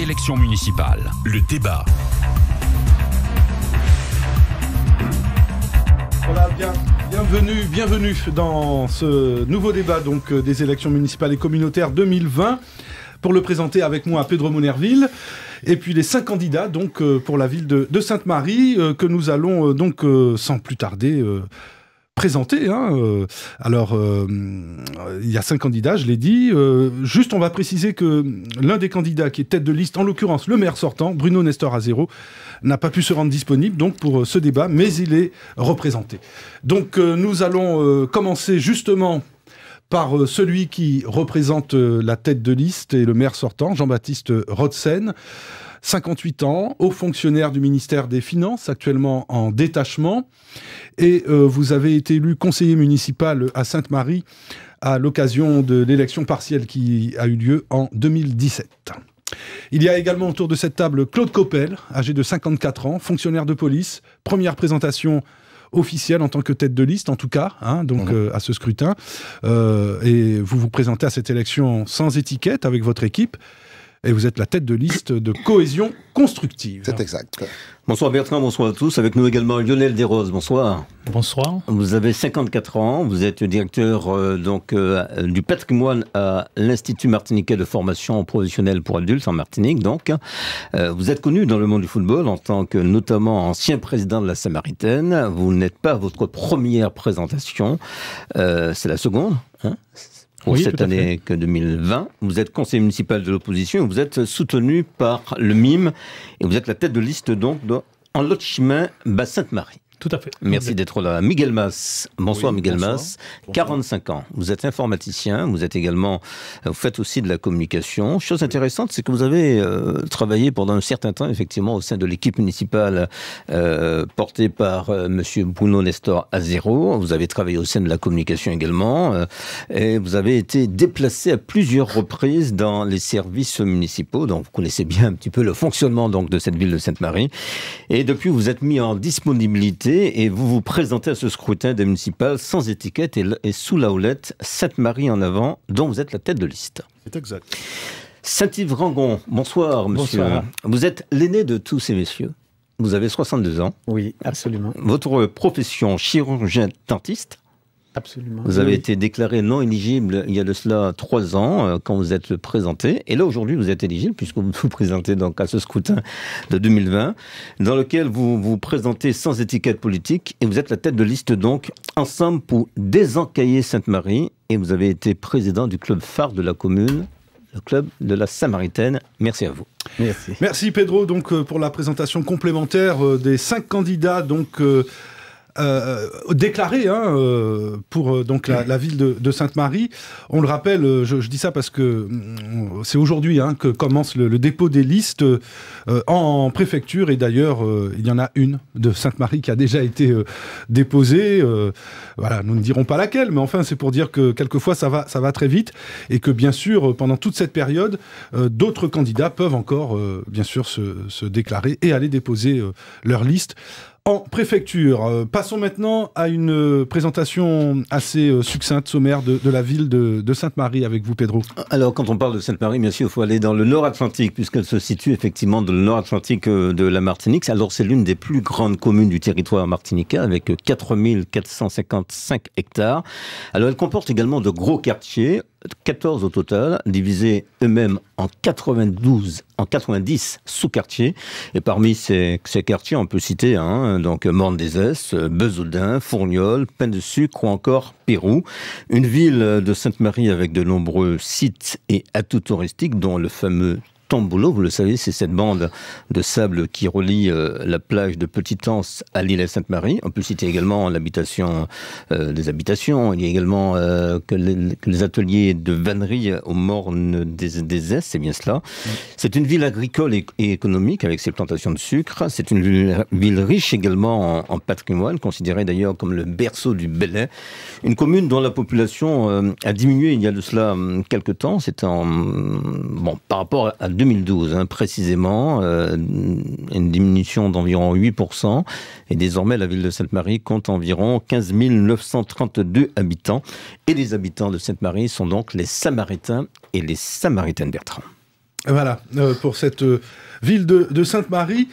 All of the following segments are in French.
Élections municipales, Le débat. Bienvenue, bienvenue dans ce nouveau débat donc euh, des élections municipales et communautaires 2020. Pour le présenter avec moi, à Pedro Monerville et puis les cinq candidats donc euh, pour la ville de, Sainte-Marie euh, que nous allons donc sans plus tarder présenté. Hein, euh, alors, euh, il y a cinq candidats, je l'ai dit. Euh, juste, on va préciser que l'un des candidats qui est tête de liste, en l'occurrence le maire sortant, Bruno Nestor à zéro, n'a pas pu se rendre disponible donc pour ce débat, mais il est représenté. Donc, nous allons commencer justement par celui qui représente la tête de liste et le maire sortant, Jean-Baptiste Rodsen. 58 ans, haut fonctionnaire du ministère des Finances, actuellement en détachement. Et euh, vous avez été élu conseiller municipal à Sainte-Marie à l'occasion de l'élection partielle qui a eu lieu en 2017. Il y a également autour de cette table Claude Coppel, âgé de 54 ans, fonctionnaire de police, première présentation officielle en tant que tête de liste, en tout cas, hein, donc euh, à ce scrutin. Euh, et vous vous présentez à cette élection sans étiquette avec votre équipe et vous êtes la tête de liste de cohésion constructive. C'est exact. Bonsoir Bertrand, bonsoir à tous. Avec nous également Lionel Desroses, bonsoir. Bonsoir. Vous avez 54 ans, vous êtes directeur euh, donc, euh, du patrimoine à l'Institut martiniquais de formation professionnelle pour adultes en Martinique. Donc, euh, Vous êtes connu dans le monde du football en tant que notamment ancien président de la Samaritaine. Vous n'êtes pas votre première présentation, c'est la seconde. Hein pour cette année que 2020. Vous êtes conseiller municipal de l'opposition, vous êtes soutenu par le MIME et vous êtes la tête de liste donc en Lot-Chemin, Basse-Sainte-Marie. Tout à fait. Merci d'être là. Miguel Mas, bonsoir Miguel Mas, 45 ans. Vous êtes informaticien, vous êtes également, euh, vous faites aussi de la communication. Chose intéressante, c'est que vous avez euh, travaillé pendant un certain temps, effectivement, au sein de l'équipe municipale euh, portée par Monsieur Bruno Nestor zéro Vous avez travaillé au sein de la communication également, et vous avez été déplacé à plusieurs reprises dans les services municipaux. Donc, vous connaissez bien un petit peu le fonctionnement donc de cette ville de Sainte-Marie. Et depuis, vous êtes mis en disponibilité et vous vous présentez à ce scrutin des municipales sans étiquette et, sous la houlette Sainte-Marie en avant, dont vous êtes la tête de liste. C'est exact. Saint-Yves Rangon, bonsoir monsieur. Vous êtes l'aîné de tous ces messieurs. Vous avez 62 ans. Oui, absolument. Votre profession chirurgien-dentiste Absolument. Vous avez été déclaré non éligible il y a de cela trois ans euh, quand vous êtes présenté. Et là, aujourd'hui, vous êtes éligible puisque vous vous présentez donc à ce scrutin de 2020 dans lequel vous vous présentez sans étiquette politique et vous êtes la tête de liste donc ensemble pour désencailler Sainte-Marie. Et vous avez été président du club phare de la commune le club de la Samaritaine. Merci à vous. Merci. Merci Pedro donc euh, pour la présentation complémentaire euh, des cinq candidats donc euh, déclaré hein, euh, pour euh, donc la, ville de, Sainte-Marie. On le rappelle, euh, je, dis ça parce que mm, c'est aujourd'hui hein, que commence le, dépôt des listes en préfecture et d'ailleurs il y en a une de Sainte-Marie qui a déjà été déposée. voilà, nous ne dirons pas laquelle, mais enfin c'est pour dire que quelquefois ça va ça va très vite et que bien sûr pendant toute cette période d'autres candidats peuvent encore bien sûr se, se, déclarer et aller déposer leur liste en préfecture. Euh, passons maintenant à une euh, présentation assez euh, succincte, sommaire de, la ville de, Sainte-Marie avec vous, Pedro. Alors, quand on parle de Sainte-Marie, bien sûr, il faut aller dans le nord-atlantique, puisqu'elle se situe effectivement dans le nord-atlantique de la Martinique. Alors, c'est l'une des plus grandes communes du territoire martiniquais, avec 4455 hectares. Alors, elle comporte également de gros quartiers, 14 au total, divisés eux-mêmes en 92, en 90 sous-quartiers. Et parmi ces, ces, quartiers, on peut citer hein, donc Morne des Besoudin, Fourniol, Pain de Sucre ou encore Pérou. Une ville de Sainte-Marie avec de nombreux sites et atouts touristiques, dont le fameux Tamboulo, vous le savez, c'est cette bande de sable qui relie euh, la plage de petit Anse à l'île Sainte-Marie. On peut citer également l'habitation euh, des habitations. Il y a également euh, que, les, ateliers de vannerie aux mornes des, des c'est bien cela. C'est une ville agricole et, économique avec ses plantations de sucre. C'est une ville, riche également en, patrimoine, considérée d'ailleurs comme le berceau du Belay. Une commune dont la population a diminué il y a de cela hum, quelques temps. C'est en bon par rapport à 2012 hein, précisément, euh, une diminution d'environ 8%. Et désormais, la ville de Sainte-Marie compte environ 15 932 habitants. Et les habitants de Sainte-Marie sont donc les Samaritains et les Samaritaines Bertrand. Voilà, euh, pour cette euh, ville de, Sainte-Marie,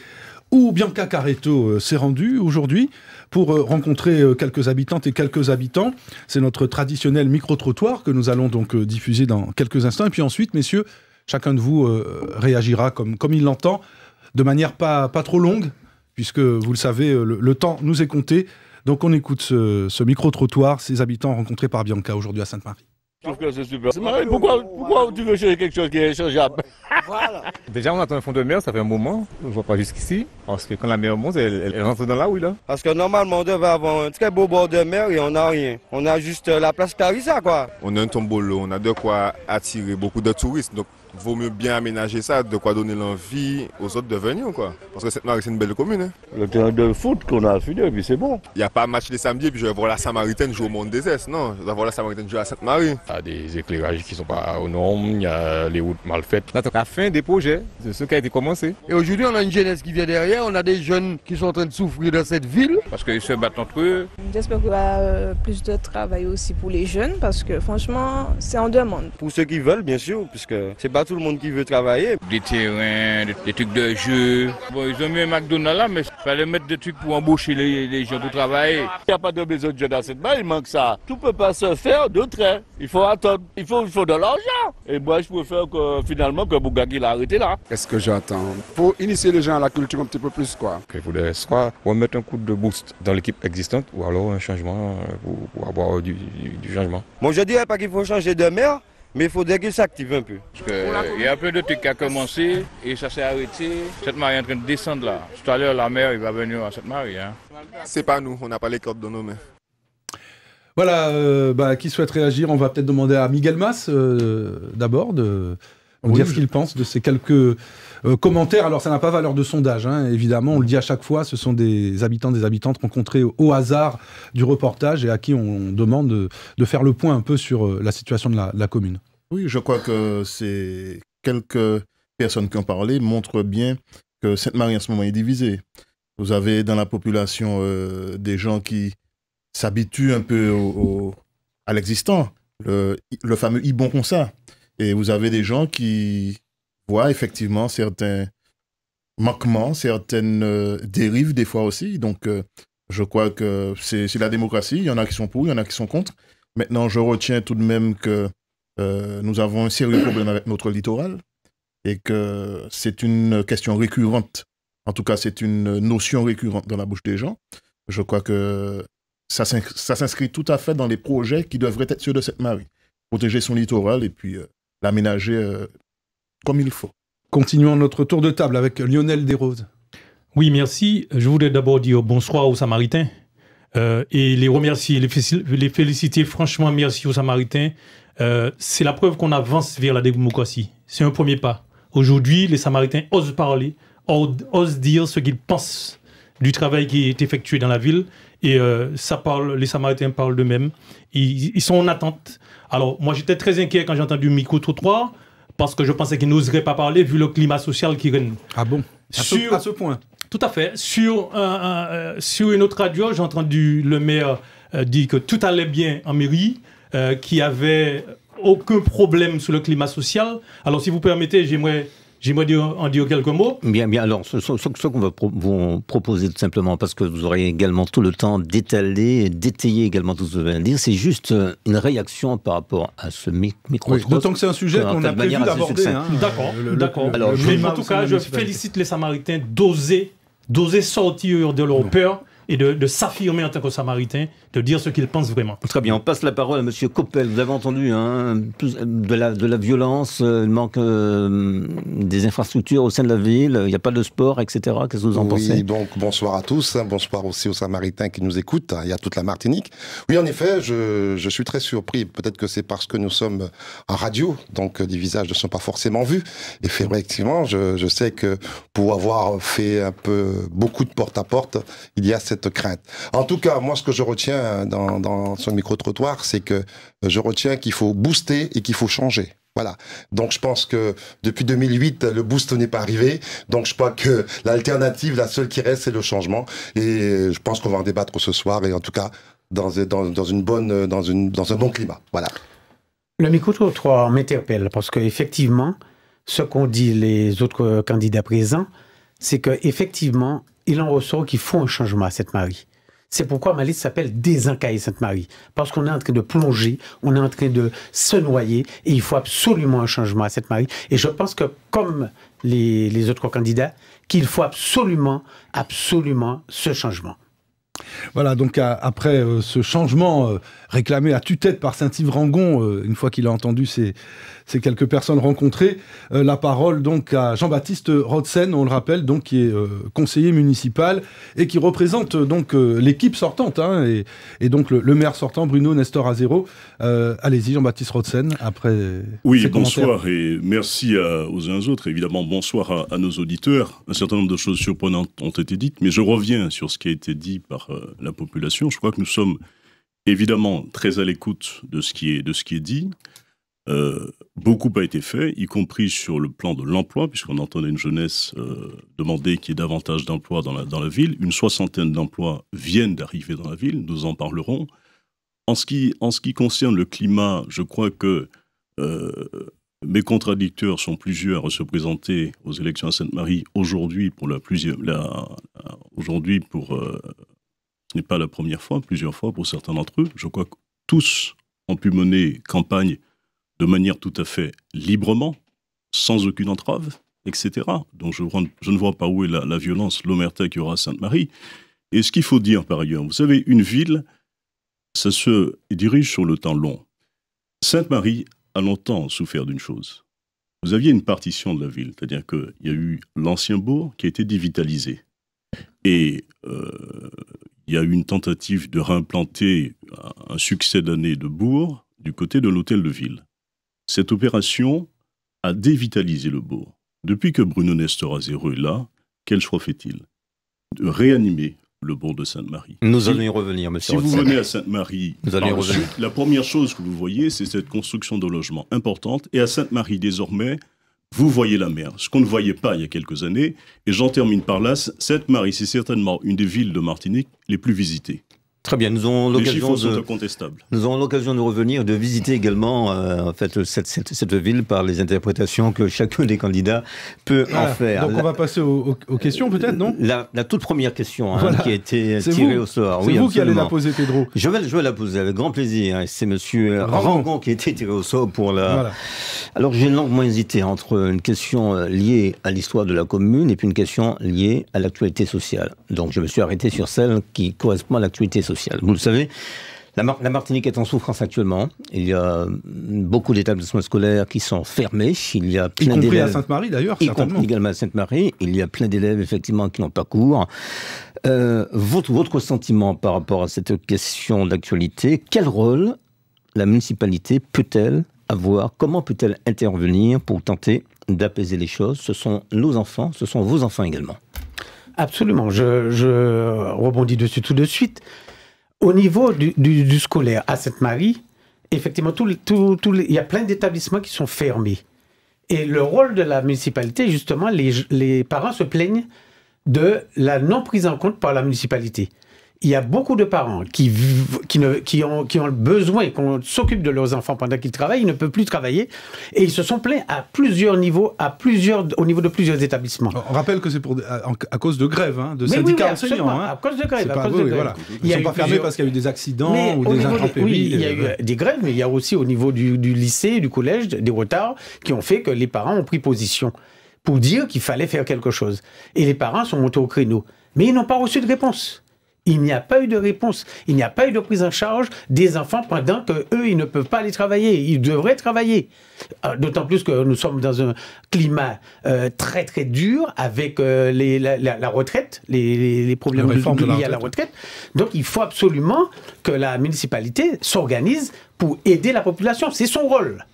où Bianca Carreto s'est rendue aujourd'hui pour rencontrer quelques habitantes et quelques habitants. C'est notre traditionnel micro-trottoir que nous allons donc diffuser dans quelques instants. Et puis ensuite, messieurs, chacun de vous euh, réagira comme, comme il l'entend, de manière pas, pas trop longue, puisque vous le savez, euh, le, temps nous est compté. Donc on écoute ce, micro-trottoir, ces habitants rencontrés par Bianca aujourd'hui à Sainte-Marie. Je trouve que c'est super. Marie, pourquoi, pourquoi tu veux changer quelque chose qui est changeable Déjà, on attend un fond de mer, ça fait un moment. on ne voit pas jusqu'ici. Parce que quand la mer monte, elle, rentre dans la houille. Parce que normalement, on devait avoir un très beau bord de mer et on n'a rien. On a juste euh, la place Clarissa, quoi. On a un tombolo, on a de quoi attirer beaucoup de touristes. Donc, vaut mieux bien aménager ça, de quoi donner l'envie aux autres de venir. Quoi. Parce que Sainte-Marie, c'est une belle commune. Hein. Le terrain de foot qu'on a fini, puis c'est bon. Il n'y a pas match les samedis, puis je vais voir la Samaritaine jouer au Monde des Est. Non, je vais voir la Samaritaine jouer à Sainte-Marie. Il y a des éclairages qui ne sont pas au normes, il y a les routes mal faites. La fin des projets, c'est ce qui a été commencé. Et aujourd'hui, on a une jeunesse qui vient derrière, on a des jeunes qui sont en train de souffrir dans cette ville. Parce qu'ils se battent entre eux. J'espère qu'il y aura euh, plus de travail aussi pour les jeunes, parce que franchement, c'est en demande. Pour ceux qui veulent, bien sûr, puisque c'est tout le monde qui veut travailler. Des terrains, des, trucs de jeu. Bon, ils ont mis un McDonald's là, mais il fallait mettre des trucs pour embaucher les, gens pour travailler. Il n'y a pas de besoin de jeu dans cette balle, il manque ça. Tout peut pas se faire de trait. Il faut attendre, il faut, il faut de l'argent. Et moi, je préfère que finalement que Bougagui l'a là. Qu'est-ce que j'attends faut initier les gens à la culture un petit peu plus, quoi. Il faudrait soit remettre un coup de boost dans l'équipe existante ou alors un changement euh, pour, avoir du, changement. Bon, je dirais pas qu'il faut changer de maire, mais il faudrait qu'il s'active un peu. Parce que, euh, il y a plein peu de trucs qui ont commencé et ça s'est arrêté. Cette marée est en train de descendre là. Tout à l'heure, la mer, il va venir à cette marée. Hein. C'est pas nous, on n'a pas les cordes dans nos mains. Voilà, euh, bah, qui souhaite réagir On va peut-être demander à Miguel Mas euh, d'abord de dire ce qu'il pense de ces quelques euh, commentaire, alors ça n'a pas valeur de sondage, hein. évidemment, on le dit à chaque fois, ce sont des habitants, des habitantes rencontrés au hasard du reportage et à qui on, demande de, faire le point un peu sur euh, la situation de la, commune. Oui, je crois que ces quelques personnes qui ont parlé montrent bien que Sainte-Marie en ce moment est divisée. Vous avez dans la population euh, des gens qui s'habituent un peu à l'existant, le, le, fameux Ibon Consa. Et vous avez des gens qui voit effectivement certains manquements, certaines euh, dérives des fois aussi. Donc, euh, je crois que c'est la démocratie. Il y en a qui sont pour, il y en a qui sont contre. Maintenant, je retiens tout de même que euh, nous avons un sérieux problème avec notre littoral et que c'est une question récurrente. En tout cas, c'est une notion récurrente dans la bouche des gens. Je crois que ça s'inscrit tout à fait dans les projets qui devraient être ceux de cette marée. Protéger son littoral et puis l'aménager comme il faut. Continuons notre tour de table avec Lionel Desroses. Oui, merci. Je voudrais d'abord dire bonsoir aux Samaritains euh, et les remercier, les, féliciter. Franchement, merci aux Samaritains. Euh, c'est la preuve qu'on avance vers la démocratie. C'est un premier pas. Aujourd'hui, les Samaritains osent parler, osent dire ce qu'ils pensent du travail qui est effectué dans la ville. Et euh, ça parle, les Samaritains parlent d'eux-mêmes. Ils, sont en attente. Alors, moi, j'étais très inquiet quand j'ai entendu micro-trottoir parce que je pensais qu'il n'oserait pas parler vu le climat social qui règne. Ah bon à, sur, ce, point Tout à fait. Sur, un, euh, sur une autre radio, j'ai entendu le maire euh, dire que tout allait bien en mairie, euh, qu'il n'y avait aucun problème sur le climat social. Alors si vous permettez, j'aimerais J'aimerais en dire quelques mots. Bien, bien. Alors, ce, qu'on va vous proposer tout simplement, parce que vous aurez également tout le temps d'étaler, d'étayer également tout ce que vous de dire, c'est juste euh, une réaction par rapport à ce micro. Oui, D'autant que c'est un sujet euh, qu'on a prévu d'aborder. Hein. D'accord, d'accord. en tout cas, je félicite les Samaritains d'oser, d'oser sortir de leur peur et de, de s'affirmer en tant que Samaritains de dire ce qu'ils pensent vraiment. Très bien, on passe la parole à Monsieur Coppel. Vous avez entendu hein, euh, de, la, de la violence, euh, il manque euh, des infrastructures au sein de la ville, il n'y a pas de sport, etc. Qu'est-ce que vous en oui, donc bonsoir à tous, hein, bonsoir aussi aux Samaritains qui nous écoutent, hein. il y a toute la Martinique. Oui, en effet, je, suis très surpris, peut-être que c'est parce que nous sommes en radio, donc les visages ne sont pas forcément vus. Et effectivement, je, je sais que pour avoir fait un peu beaucoup de porte à -porte, il y a cette crainte. En tout cas, moi, ce que je retiens, euh, dans, son micro-trottoir, c'est que euh, je retiens qu'il faut booster et qu'il faut changer. Voilà. Donc je pense que depuis 2008, le boost n'est pas arrivé. Donc je crois que l'alternative, la seule qui reste, c'est le changement. Et je pense qu'on va en débattre ce soir et en tout cas dans, dans une bonne, dans, une, dans un bon climat. Voilà. Le micro-trottoir m'interpelle parce qu'effectivement, ce qu'ont dit les autres euh, candidats présents, c'est qu'effectivement, il en ressort qu'il faut un changement à cette Marie. C'est pourquoi ma liste s'appelle Désencailler Sainte-Marie. Parce qu'on est en train de plonger, on est en train de se noyer et il faut absolument un changement à Sainte-Marie. Et je pense que, comme les, autres candidats, qu'il faut absolument, absolument ce changement. Voilà, donc après euh, ce changement euh, réclamé à tue-tête par Saint-Yves Rangon, euh, une fois qu'il a entendu ses, ces quelques personnes rencontrées. Euh, la parole donc à Jean-Baptiste Rodsen, on le rappelle, donc qui est euh, conseiller municipal et qui représente donc euh, l'équipe sortante hein, et, donc le, maire sortant Bruno Nestor Azero. Allez-y Jean-Baptiste Rodsen après. Oui, bonsoir et merci aux uns et aux autres. Évidemment, bonsoir à, nos auditeurs. Un certain nombre de choses surprenantes ont été dites, mais je reviens sur ce qui a été dit par la population. Je crois que nous sommes évidemment très à l'écoute de ce qui est de ce qui est dit. Euh, beaucoup a été fait, y compris sur le plan de l'emploi, puisqu'on entendait une jeunesse euh, demander qu'il y ait davantage d'emplois dans la, dans ville. Une soixantaine d'emplois viennent d'arriver dans la ville, nous en parlerons. En ce qui, en ce qui concerne le climat, je crois que euh, mes contradicteurs sont plusieurs à se présenter aux élections à Sainte-Marie aujourd'hui pour la, la aujourd'hui pour ce n'est pas la première fois, plusieurs fois pour certains d'entre eux. Je crois que tous ont pu mener campagne de manière tout à fait librement, sans aucune entrave, etc. Donc je, ne vois pas où est la, violence, l'omerta qu'il y aura à Sainte-Marie. Et ce qu'il faut dire par ailleurs, vous savez, une ville, ça se dirige sur le temps long. Sainte-Marie a longtemps souffert d'une chose. Vous aviez une partition de la ville, c'est-à-dire qu'il y a eu l'ancien bourg qui a été dévitalisé. Et euh, il y a eu une tentative de réimplanter un succès d'années de bourg du côté de l'hôtel de ville. Cette opération a dévitalisé le bourg. Depuis que Bruno Nestor Azero est là, quel choix fait-il De réanimer le bourg de Sainte-Marie. Nous allons y revenir, monsieur. Si vous venez à Sainte-Marie, la première chose que vous voyez, c'est cette construction de logements importante. Et à Sainte-Marie, désormais, vous voyez la mer, ce qu'on ne voyait pas il y a quelques années. Et j'en termine par là. Sainte-Marie, c'est certainement une des villes de Martinique les plus visitées. Très bien, nous aurons l'occasion de, nous avons l'occasion de revenir, de visiter également euh, en fait cette, cette, ville par les interprétations que chacun des candidats peut en ah, faire. Donc on va passer aux, questions peut-être, non la, toute première question hein, qui a été tirée au sort. C'est vous qui allez la poser, Pedro. Je vais, je vais la poser avec grand plaisir. Hein, c'est Monsieur Rangon. qui a été tiré au sort pour la. Alors j'ai longuement hésité entre une question euh, liée à l'histoire de la commune et puis une question liée à l'actualité sociale. Donc je me suis arrêté sur celle qui correspond à l'actualité sociale. Vous le savez, la, Martinique est en souffrance actuellement. Il y a beaucoup d'établissements scolaires qui sont fermés. Il y a plein d'élèves. Y compris à Sainte-Marie d'ailleurs, certainement. également à Sainte-Marie. Il y a plein d'élèves effectivement qui n'ont pas cours. Euh, votre, votre sentiment par rapport à cette question d'actualité, quel rôle la municipalité peut-elle avoir Comment peut-elle intervenir pour tenter d'apaiser les choses Ce sont nos enfants, ce sont vos enfants également. Absolument, je, je, rebondis dessus tout de suite. Au niveau du, scolaire à Sainte-Marie, effectivement, il y a plein d'établissements qui sont fermés. Et le rôle de la municipalité, justement, les parents se plaignent de la non prise en compte par la municipalité il y a beaucoup de parents qui, qui, ne, qui, ont, qui ont besoin qu'on s'occupe de leurs enfants pendant qu'ils travaillent, ils ne peuvent plus travailler, et ils se sont plaints à plusieurs niveaux, à plusieurs, au niveau de plusieurs établissements. On rappelle que c'est pour, à, cause de grève, de syndicats oui, enseignants. À cause de grève. Hein, ils ne sont pas fermés parce qu'il y a eu des accidents ou des intempéries. il y a euh. eu des grèves, mais il y a aussi au niveau du lycée, du collège, des retards qui ont fait que les parents ont pris position pour dire qu'il fallait faire quelque chose. Et les parents sont montés au créneau. Mais ils n'ont pas reçu de réponse. Il n'y a pas eu de réponse. Il n'y a pas eu de prise en charge des enfants pendant que eux, ils ne peuvent pas aller travailler. Ils devraient travailler. Euh, d'autant plus que nous sommes dans un climat euh, très très dur avec euh, la, retraite, les, les problèmes liés à la retraite. Donc il faut absolument que la municipalité s'organise pour aider la population. C'est son rôle.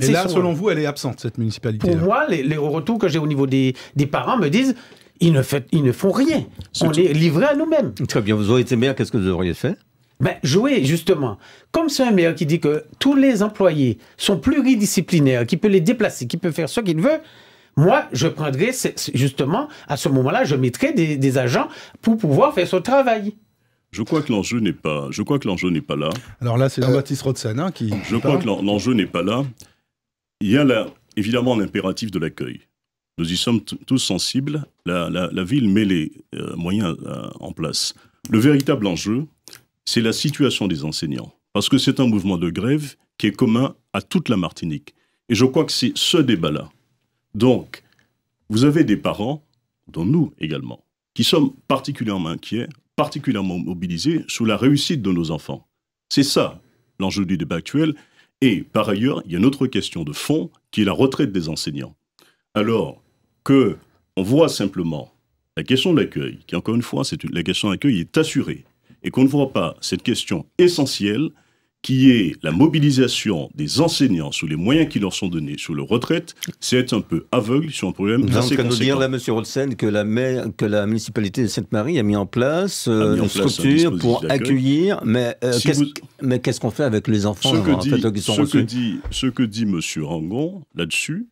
Et là, selon vous, elle est absente, cette municipalité Pour moi, les, retours que j'ai au niveau des parents me disent ils ne, font rien. On les livré à nous-mêmes. Très bien, vous auriez été maire, qu'est-ce que vous auriez fait ben, jouer, justement. Comme c'est un maire qui dit que tous les employés sont pluridisciplinaires, qui peut les déplacer, qui peut faire ce qu'il veut, moi, je prendrais, justement, à ce moment-là, je mettrais des, agents pour pouvoir faire ce travail. Je crois que l'enjeu n'est pas, je crois que l'enjeu n'est pas là. Alors là, c'est euh, Jean-Baptiste Rodsen hein, qui. Je crois que l'enjeu n'est pas là. Il y a là, évidemment, l'impératif de l'accueil. Nous y sommes tous sensibles. La, ville met les euh, moyens euh, en place. Le véritable enjeu, c'est la situation des enseignants. Parce que c'est un mouvement de grève qui est commun à toute la Martinique. Et je crois que c'est ce débat-là. Donc, vous avez des parents, dont nous également, qui sommes particulièrement inquiets, particulièrement mobilisés sous la réussite de nos enfants. C'est ça l'enjeu du débat actuel. Et par ailleurs, il y a une autre question de fond qui est la retraite des enseignants. Alors, que on voit simplement la question de l'accueil, qui encore une fois, c'est la question d'accueil est assurée, et qu'on ne voit pas cette question essentielle qui est la mobilisation des enseignants sous les moyens qui leur sont donnés sur leur retraite, c'est être un peu aveugle sur un problème Donc, assez conséquent. dire là, M. Rolsen, que la, que la municipalité de Sainte-Marie a mis en place euh, une structure pour accueillir, euh, mais qu'est-ce qu'on fait avec les enfants ce, que, en fait, euh, ce que dit, ce que dit M. Rangon là-dessus,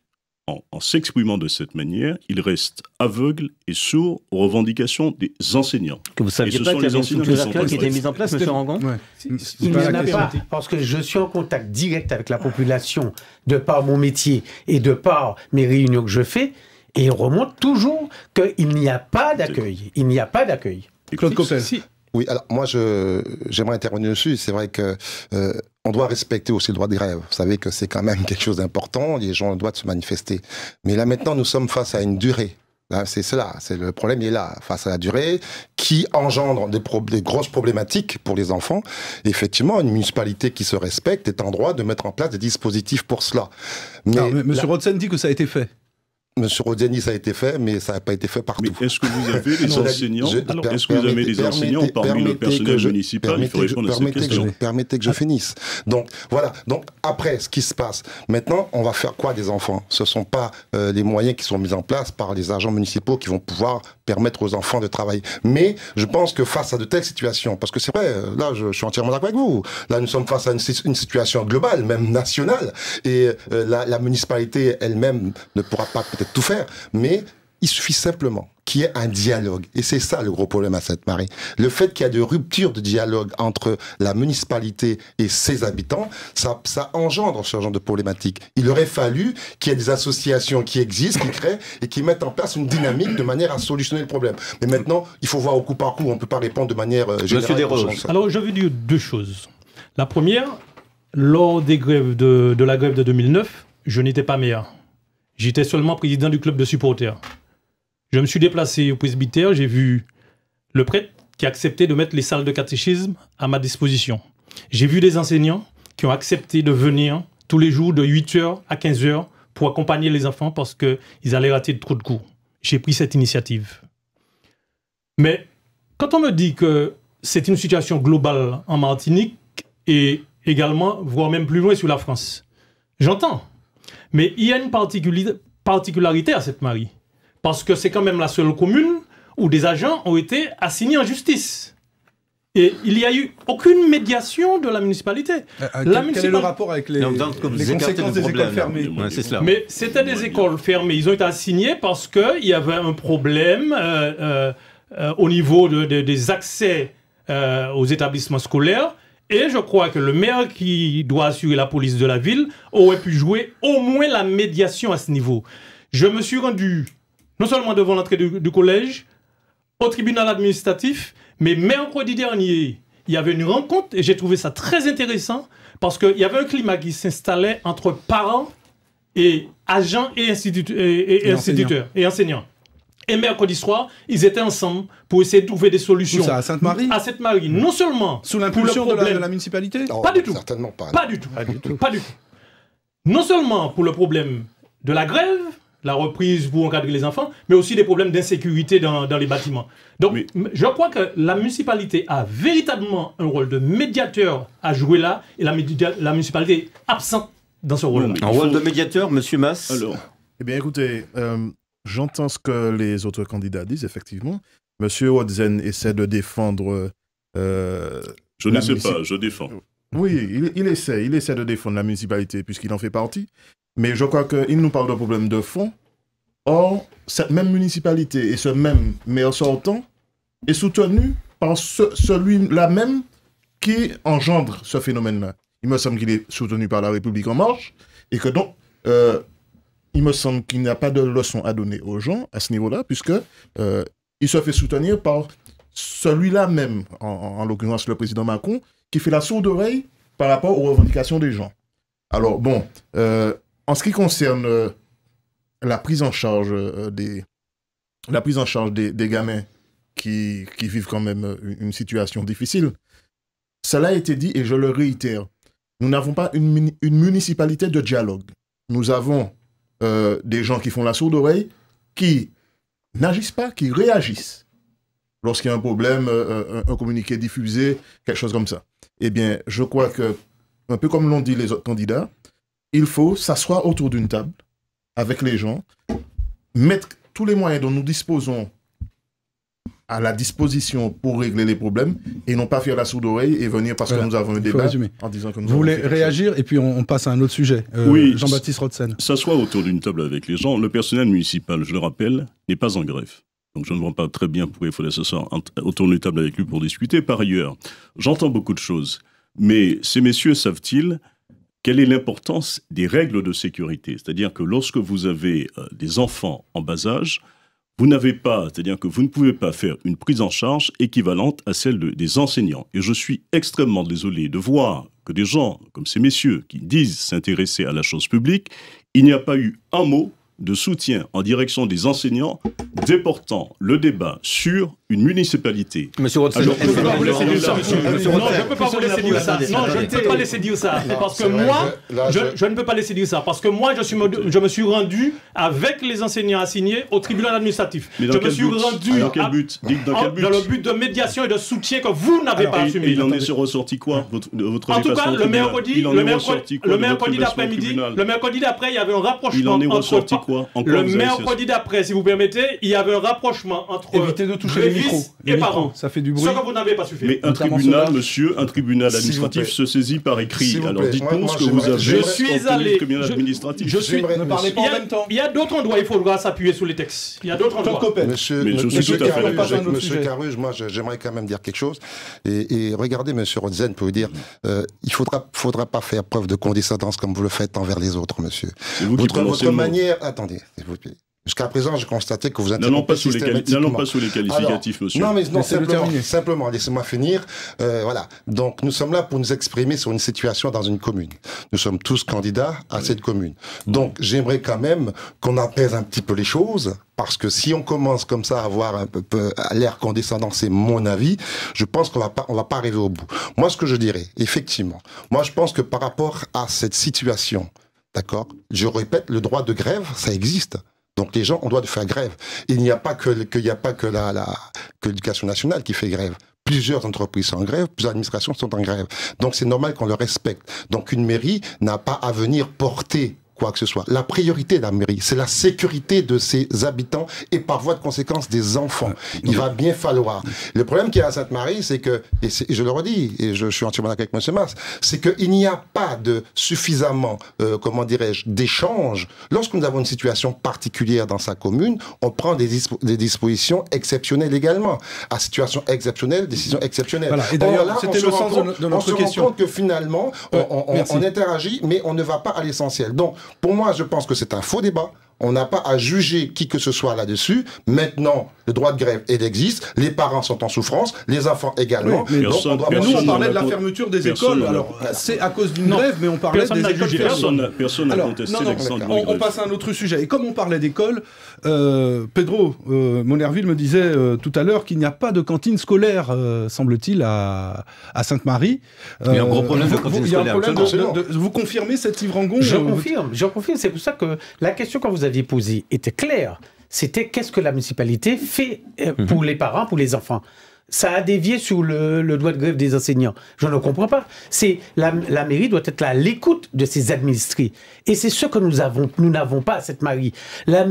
en, s'exprimant de cette manière, il reste aveugle et sourd aux revendications des enseignants. Que vous saviez pas qu'il une qui était mise en place, M. Rangon Il n'y en a pas, parce que je suis en contact direct avec la population, de par mon métier et de par mes réunions que je fais, et il remonte toujours qu'il n'y a pas d'accueil. Il n'y a pas d'accueil. Claude Coppel. Oui, alors moi, j'aimerais intervenir dessus. C'est vrai que euh, on doit respecter aussi le droit de grève. Vous savez que c'est quand même quelque chose d'important. Les gens ont le droit de se manifester. Mais là, maintenant, nous sommes face à une durée. C'est cela, c'est le problème, il est là, face à la durée, qui engendre des, grosses problématiques pour les enfants. effectivement, une municipalité qui se respecte est en droit de mettre en place des dispositifs pour cela. Mais, Monsieur Rodsen dit que ça a été fait. Monsieur Rodiani, ça a été fait, mais ça n'a pas été fait partout. Mais est-ce que vous avez des enseignants Est-ce que vous avez des enseignants parmi le personnel je, municipal permettez que je finisse. Donc, voilà. Donc, après, ce qui se passe. Maintenant, on va faire quoi des enfants Ce ne sont pas euh, les moyens qui sont mis en place par les agents municipaux qui vont pouvoir permettre aux enfants de travailler. Mais je pense que face à de telles situations, parce que c'est vrai, euh, là, je, suis entièrement d'accord avec vous. Là, nous sommes face à une, situation globale, même nationale, et euh, la, la municipalité elle-même ne pourra pas peut-être tout faire, mais il suffit simplement qu'il y ait un dialogue. Et c'est ça le gros problème à Sainte-Marie. Le fait qu'il y a de ruptures de dialogue entre la municipalité et ses habitants, ça, ça engendre ce genre de problématique. Il aurait fallu qu'il y ait des associations qui existent, qui créent et qui mettent en place une dynamique de manière à solutionner le problème. Mais maintenant, il faut voir au coup par coup. On ne peut pas répondre de manière euh, générale. Monsieur alors je veux dire deux choses. La première, lors des grèves de, de la grève de 2009, je n'étais pas meilleur J'étais seulement président du club de supporters. Je me suis déplacé au presbytère, j'ai vu le prêtre qui a accepté de mettre les salles de catéchisme à ma disposition. J'ai vu des enseignants qui ont accepté de venir tous les jours de 8h à 15h pour accompagner les enfants parce qu'ils allaient rater trop de cours. J'ai pris cette initiative. Mais quand on me dit que c'est une situation globale en Martinique et également, voire même plus loin sur la France, j'entends. Mais il y a une particularité à cette Marie. Parce que c'est quand même la seule commune où des agents ont été assignés en justice. Et il n'y a eu aucune médiation de la municipalité. Euh, euh, quel, est le rapport avec les, des écoles fermées hein, Mais c'était des écoles fermées. Ils ont été assignés parce qu'il y avait un problème euh, au niveau des accès aux établissements scolaires et je crois que le maire qui doit assurer la police de la ville aurait pu jouer au moins la médiation à ce niveau. Je me suis rendu non seulement devant l'entrée du, collège, au tribunal administratif, mais mercredi dernier, il y avait une rencontre et j'ai trouvé ça très intéressant parce qu'il y avait un climat qui s'installait entre parents et agents et, instituteurs et, enseignants et mercredi soir, ils étaient ensemble pour essayer de trouver des solutions. Ça, à Sainte-Marie À Sainte-Marie. Non seulement. Sous l'impulsion de, la municipalité Pas du tout. Certainement pas. Pas du tout. Pas du tout. Non seulement pour le problème de la grève, la reprise pour encadrer les enfants, mais aussi des problèmes d'insécurité dans, les bâtiments. Donc, je crois que la municipalité a véritablement un rôle de médiateur à jouer là, et la, municipalité est absente dans ce rôle Un rôle de médiateur, Monsieur Mass Alors, eh bien, écoutez, euh, j'entends ce que les autres candidats disent, effectivement. Monsieur Watson essaie de défendre. Euh, je ne sais pas, je défends. Oui, il, essaie, il essaie de défendre la municipalité puisqu'il en fait partie. Mais je crois qu'il nous parle d'un problème de fond. Or, cette même municipalité et ce même maire sortant est soutenu par celui-là même qui engendre ce phénomène-là. Il me semble qu'il est soutenu par la République en marche et que donc euh, il me semble qu'il n'y a pas de leçon à donner aux gens à ce niveau-là, puisque euh, il se fait soutenir par celui-là même, en, l'occurrence le président Macron, qui fait la sourde oreille par rapport aux revendications des gens. Alors bon, euh, en ce qui concerne euh, la prise en charge des la prise en charge des, des gamins qui, qui, vivent quand même une situation difficile, cela a été dit et je le réitère. Nous n'avons pas une, une municipalité de dialogue. Nous avons euh, des gens qui font la sourde oreille, qui n'agissent pas, qui réagissent lorsqu'il y a un problème, euh, euh, un, un, communiqué diffusé, quelque chose comme ça. Eh bien, je crois que, un peu comme l'ont dit les autres candidats, il faut s'asseoir autour d'une table avec les gens, mettre tous les moyens dont nous disposons à la disposition pour régler les problèmes et non pas faire la sourde oreille et venir parce que nous avons un débat en disant Vous voulez réagir et puis on, passe à un autre sujet. Euh, oui, Jean-Baptiste Rodsen. S'asseoir autour d'une table avec les gens. Le personnel municipal, je le rappelle, n'est pas en grève. Donc je ne vois pas très bien pourquoi il faudrait s'asseoir autour d'une table avec lui pour discuter. Par ailleurs, j'entends beaucoup de choses, mais ces messieurs savent-ils quelle est l'importance des règles de sécurité C'est-à-dire que lorsque vous avez euh, des enfants en bas âge, vous n'avez pas, c'est-à-dire que vous ne pouvez pas faire une prise en charge équivalente à celle des enseignants. Et je suis extrêmement désolé de voir que des gens comme ces messieurs qui disent s'intéresser à la chose publique, il n'y a pas eu un mot de soutien en direction des enseignants déportant le débat sur une municipalité. Monsieur Rothschild, je ne peux pas vous laisser dire ça. Non, je ne peux pas vous laisser dire ça. je ne peux pas laisser dire ça. Parce que moi, je ne peux pas laisser dire ça. Parce que moi, je me suis rendu avec les enseignants assignés au tribunal administratif. Je me suis rendu. Dans quel but Dans le but de médiation et de soutien que vous n'avez pas assumé. Il en est ressorti quoi hein votre En tout cas, le mercredi d'après-midi, le mercredi d'après, il y avait un rapprochement entre le mercredi d'après, si vous permettez, il y avait un rapprochement entre. Évitez de toucher les micros. Les et parents. Ça fait du bruit. Ce que vous n'avez pas suffi. Mais un tribunal, monsieur, un tribunal administratif se saisit par écrit. Alors dites-nous ce que vous avez. Je suis allé. Je suis. Ne parlez pas en même temps. Il y a d'autres endroits, il faudra s'appuyer sur les textes. Il y a d'autres endroits. Monsieur, Caruge, moi j'aimerais quand même dire quelque chose. Et, regardez, monsieur Rodzen pour vous dire, euh, il faudra, faudra pas faire preuve de condescendance comme vous le faites envers les autres, monsieur. votre manière, attendez, Jusqu'à présent, j'ai constaté que vous êtes. pas, sous les qualificatifs, monsieur. Non, mais simplement, simplement laissez-moi finir. Euh, voilà. Donc, nous sommes là pour nous exprimer sur une situation dans une commune. Nous sommes tous candidats à cette commune. Donc, j'aimerais quand même qu'on apaise un petit peu les choses, parce que si on commence comme ça à avoir un peu, peu l'air condescendant, c'est mon avis, je pense qu'on va pas, on va pas arriver au bout. Moi, ce que je dirais, effectivement, moi, je pense que par rapport à cette situation, D'accord Je répète, le droit de grève, ça existe. Donc les gens ont droit de faire grève. Il n'y a pas que, y a pas que la, que l'éducation nationale qui fait grève. Plusieurs entreprises sont en grève, plusieurs administrations sont en grève. Donc c'est normal qu'on le respecte. Donc une mairie n'a pas à venir porter quoi que ce soit. La priorité de la mairie, c'est la sécurité de ses habitants et par voie de conséquence des enfants. Euh, Il va bien falloir. Le problème qu'il y a à Sainte-Marie, c'est que, et, je le redis, et je, suis entièrement d'accord avec M. Mars, c'est qu'il n'y a pas de suffisamment, euh, comment dirais-je, d'échanges. Lorsque nous avons une situation particulière dans sa commune, on prend des, dispositions exceptionnelles également. À situation exceptionnelle, décision exceptionnelle. Voilà. Et d'ailleurs, c'était le sens de notre question. On se rend compte que finalement, on, on, on euh, interagit, mais on ne va pas à l'essentiel. Donc, pour moi, je pense que c'est un faux débat. On n'a pas à juger qui que ce soit là-dessus. Maintenant, le droit de grève existe. Les parents sont en souffrance, les enfants également. mais, Donc, nous, on parlait de la fermeture des écoles. Alors, c'est à cause d'une grève, mais on parlait des écoles. Personne, personne n'a contesté l'exemple. on, passe à un autre sujet. Et comme on parlait d'école, euh, Pedro euh, Monerville me disait euh, tout à l'heure qu'il n'y a pas de cantine scolaire, semble-t-il, à, Sainte-Marie. il y a un gros problème de cantine scolaire. Vous confirmez cette livre Je confirme, je confirme. C'est pour ça que la question quand vous avez déposé était claire. C'était qu'est-ce que la municipalité fait euh, mhm. pour les parents, pour les enfants ça a dévié sur le, doigt droit de grève des enseignants. Je ne comprends pas. C'est la, mairie doit être là à l'écoute de ses administrés. Et c'est ce que nous avons, nous n'avons pas cette mairie. La,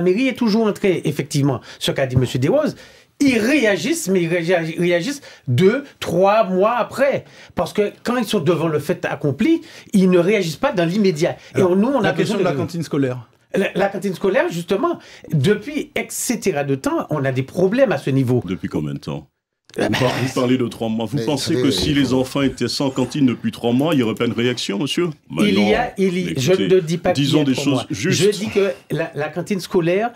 mairie est toujours entrée, effectivement, ce qu'a dit M. Desroses, ils réagissent, mais ils réagissent deux, trois mois après. Parce que quand ils sont devant le fait accompli, ils ne réagissent pas dans l'immédiat. Et nous, on la a question de la cantine scolaire la, cantine scolaire, justement, depuis etc. de temps, on a des problèmes à ce niveau. Depuis combien de temps euh, vous, parlez de trois mois. Vous pensez que si les enfants étaient sans cantine depuis trois mois, il n'y aurait pas une réaction, monsieur ben Il y a, je ne dis pas disons des choses justes. Je dis que la, cantine scolaire,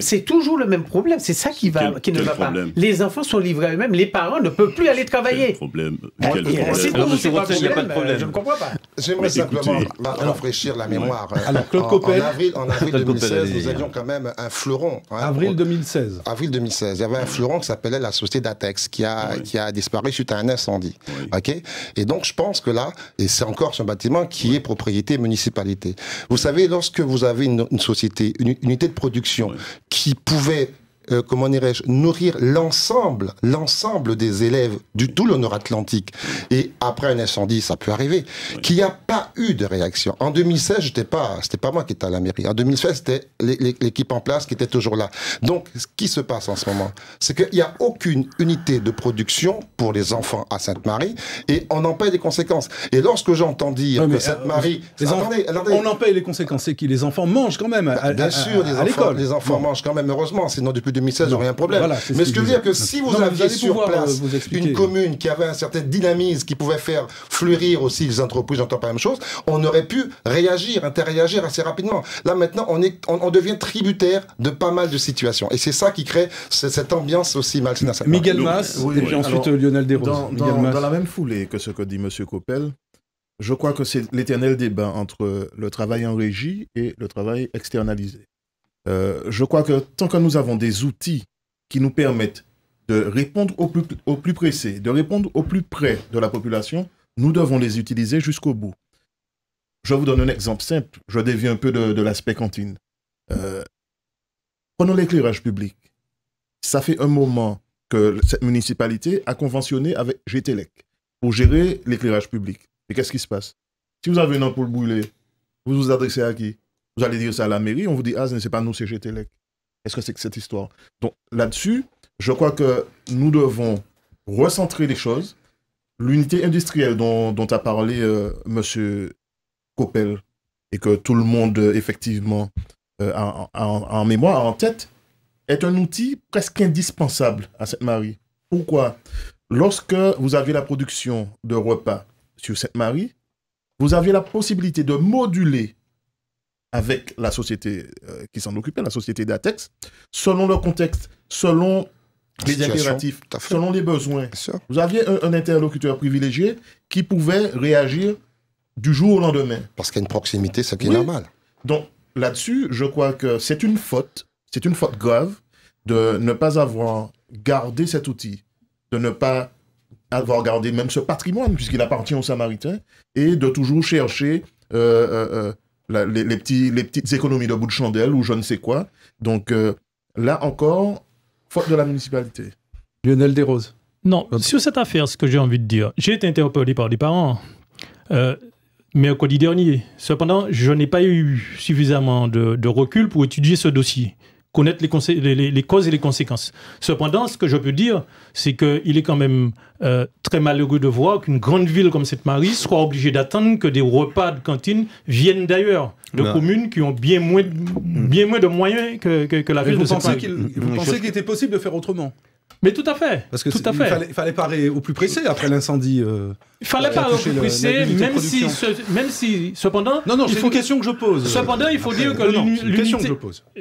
c'est toujours le même problème. C'est ça qui, va, qui ne va pas. Les enfants sont livrés à eux-mêmes. Les parents ne peuvent plus aller travailler. Quel problème. pas problème. Je ne comprends pas. J'aimerais simplement rafraîchir la mémoire. Euh, Alors, En avril 2016, nous avions quand même un fleuron. Hein. Avril 2016. Avril 2016. Il y avait un fleuron qui s'appelait la Société d'Atex qui a, qui a disparu suite à un incendie. et donc, je pense que là, et c'est encore ce bâtiment qui est propriété municipalité. Vous savez, lorsque vous avez une société, une unité de production qui pouvait euh, comment dirais-je, nourrir l'ensemble, l'ensemble des élèves du tout le Nord-Atlantique. Et après un incendie, ça peut arriver, qu'il n'y a pas eu de réaction. En 2016, j'étais pas, c'était pas moi qui étais à la mairie. En 2016, c'était l'équipe en place qui était toujours là. Donc, ce qui se passe en ce moment, c'est qu'il n'y a aucune unité de production pour les enfants à Sainte-Marie et on en paye les conséquences. Et lorsque j'entends dire que Sainte-Marie, euh, on en paye les conséquences, c'est que les enfants mangent quand même. À, bah, l'école. les, enfants, mangent quand même, heureusement, sinon depuis 2016, rien de problème. mais ce que je veux dire, que si vous aviez sur euh, place une commune qui avait un certain dynamisme, qui pouvait faire fleurir aussi les entreprises, j'entends pas la même chose, on aurait pu réagir, interréagir assez rapidement. Là, maintenant, on, est, on, devient tributaire de pas mal de situations. Et c'est ça qui crée cette ambiance aussi malsaine. Miguel Mas, et ensuite Lionel Desroses. Dans, dans la même foulée que ce que dit M. Coppel, je crois que c'est l'éternel débat entre le travail en régie et le travail externalisé. Euh, je crois que tant que nous avons des outils qui nous permettent de répondre au plus, pressé, de répondre au plus près de la population, nous devons les utiliser jusqu'au bout. Je vous donne un exemple simple. Je dévie un peu de, l'aspect cantine. Euh, prenons l'éclairage public. Ça fait un moment que cette municipalité a conventionné avec GTLEC pour gérer l'éclairage public. Et qu'est-ce qui se passe Si vous avez une ampoule brûlée, vous vous adressez à qui allez dire ça à la mairie, on vous dit, ah, ce n'est pas nous, c'est GTLEC. Est-ce que c'est cette histoire Donc là-dessus, je crois que nous devons recentrer les choses. L'unité industrielle dont, a parlé euh, M. Coppel et que tout le monde, euh, effectivement, euh, a, en mémoire, en tête, est un outil presque indispensable à Sainte-Marie. Pourquoi Lorsque vous avez la production de repas sur Sainte-Marie, vous avez la possibilité de moduler avec la société euh, qui s'en occupait, la société d'Atex, selon le contexte, selon les impératifs, selon les besoins. Vous aviez un, interlocuteur privilégié qui pouvait réagir du jour au lendemain. Parce qu'il y a une proximité, ce qui est normal. Donc là-dessus, je crois que c'est une faute, c'est une faute grave de ne pas avoir gardé cet outil, de ne pas avoir gardé même ce patrimoine, puisqu'il appartient aux Samaritains, et de toujours chercher euh, euh, les, petits, les petites économies de bout de chandelle ou je ne sais quoi. Donc euh, là encore, faute de la municipalité. Lionel Desroses. Non, sur cette affaire, ce que j'ai envie de dire, j'ai été interpellé par des parents euh, mercredi dernier. Cependant, je n'ai pas eu suffisamment de recul pour étudier ce dossier connaître les, les, causes et les conséquences. Cependant, ce que je peux dire, c'est qu'il est quand même euh, très malheureux de voir qu'une grande ville comme cette marie soit obligée d'attendre que des repas de cantine viennent d'ailleurs, de communes qui ont bien moins, bien moins de moyens que, la ville de saint marie Vous pensez qu'il était possible de faire autrement mais tout à fait. Parce que tout à fait. Il fallait, fallait parer au plus pressé après l'incendie. Euh, il fallait pas au plus pressé, même si, même si, cependant. Non, non, c'est une question que je pose. Cependant, il faut dire que l'unité.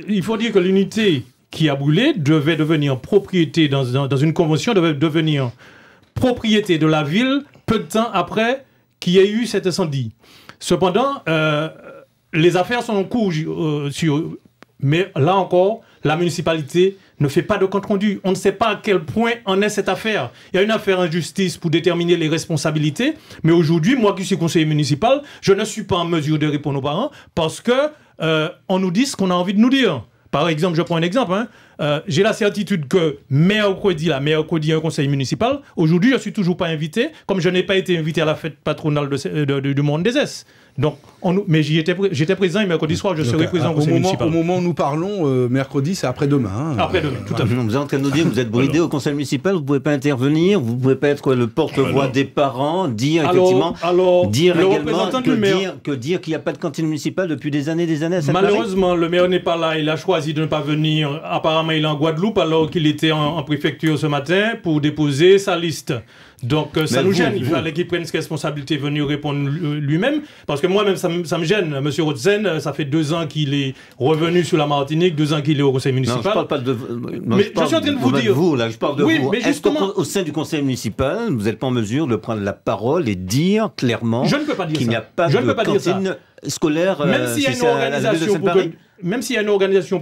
Il faut dire que l'unité qui a brûlé devait devenir propriété dans, une convention devait devenir propriété de la ville peu de temps après qu'il y ait eu cet incendie. Cependant, euh, les affaires sont en cours, euh, sur, mais là encore, la municipalité ne fait pas de compte-rendu. On ne sait pas à quel point en est cette affaire. Il y a une affaire en justice pour déterminer les responsabilités, mais aujourd'hui, moi qui suis conseiller municipal, je ne suis pas en mesure de répondre aux parents parce que euh, on nous dit ce qu'on a envie de nous dire. Par exemple, je prends un exemple. Hein. Euh, j'ai la certitude que mercredi, la mercredi, un conseil municipal. Aujourd'hui, je suis toujours pas invité, comme je n'ai pas été invité à la fête patronale de, du monde des S. Donc, on, mais j'étais présent et mercredi soir, je serai présent au, conseil moment, municipal. Au moment où nous parlons, euh, mercredi, c'est après-demain. Hein. après-demain, tout à ah, fait. Vous êtes en train de nous dire vous êtes bridé au conseil municipal, vous ne pouvez pas intervenir, vous ne pouvez pas être le porte-voix des parents, dire effectivement, alors, dire également que, dire, que dire qu'il n'y a pas de cantine municipale depuis des années, des années. À Malheureusement, le maire n'est pas là, il a choisi de ne pas venir. Apparemment, il est en Guadeloupe alors qu'il était en, préfecture ce matin pour déposer sa liste. Donc euh, ça nous gêne. Il fallait qu'il prenne ses responsabilités, venir répondre lui-même. Parce que moi-même, ça, me gêne. Monsieur Rotzen, euh, ça fait deux ans qu'il est revenu sur la Martinique, deux ans qu'il est au conseil municipal. je parle pas de. mais je, suis en train de vous dire. Vous, là, je parle de vous. justement... Au sein du conseil municipal, vous n'êtes pas en mesure de prendre la parole et dire clairement qu'il n'y a pas de cantine scolaire. Même s'il y a une organisation pour que, même s'il y une organisation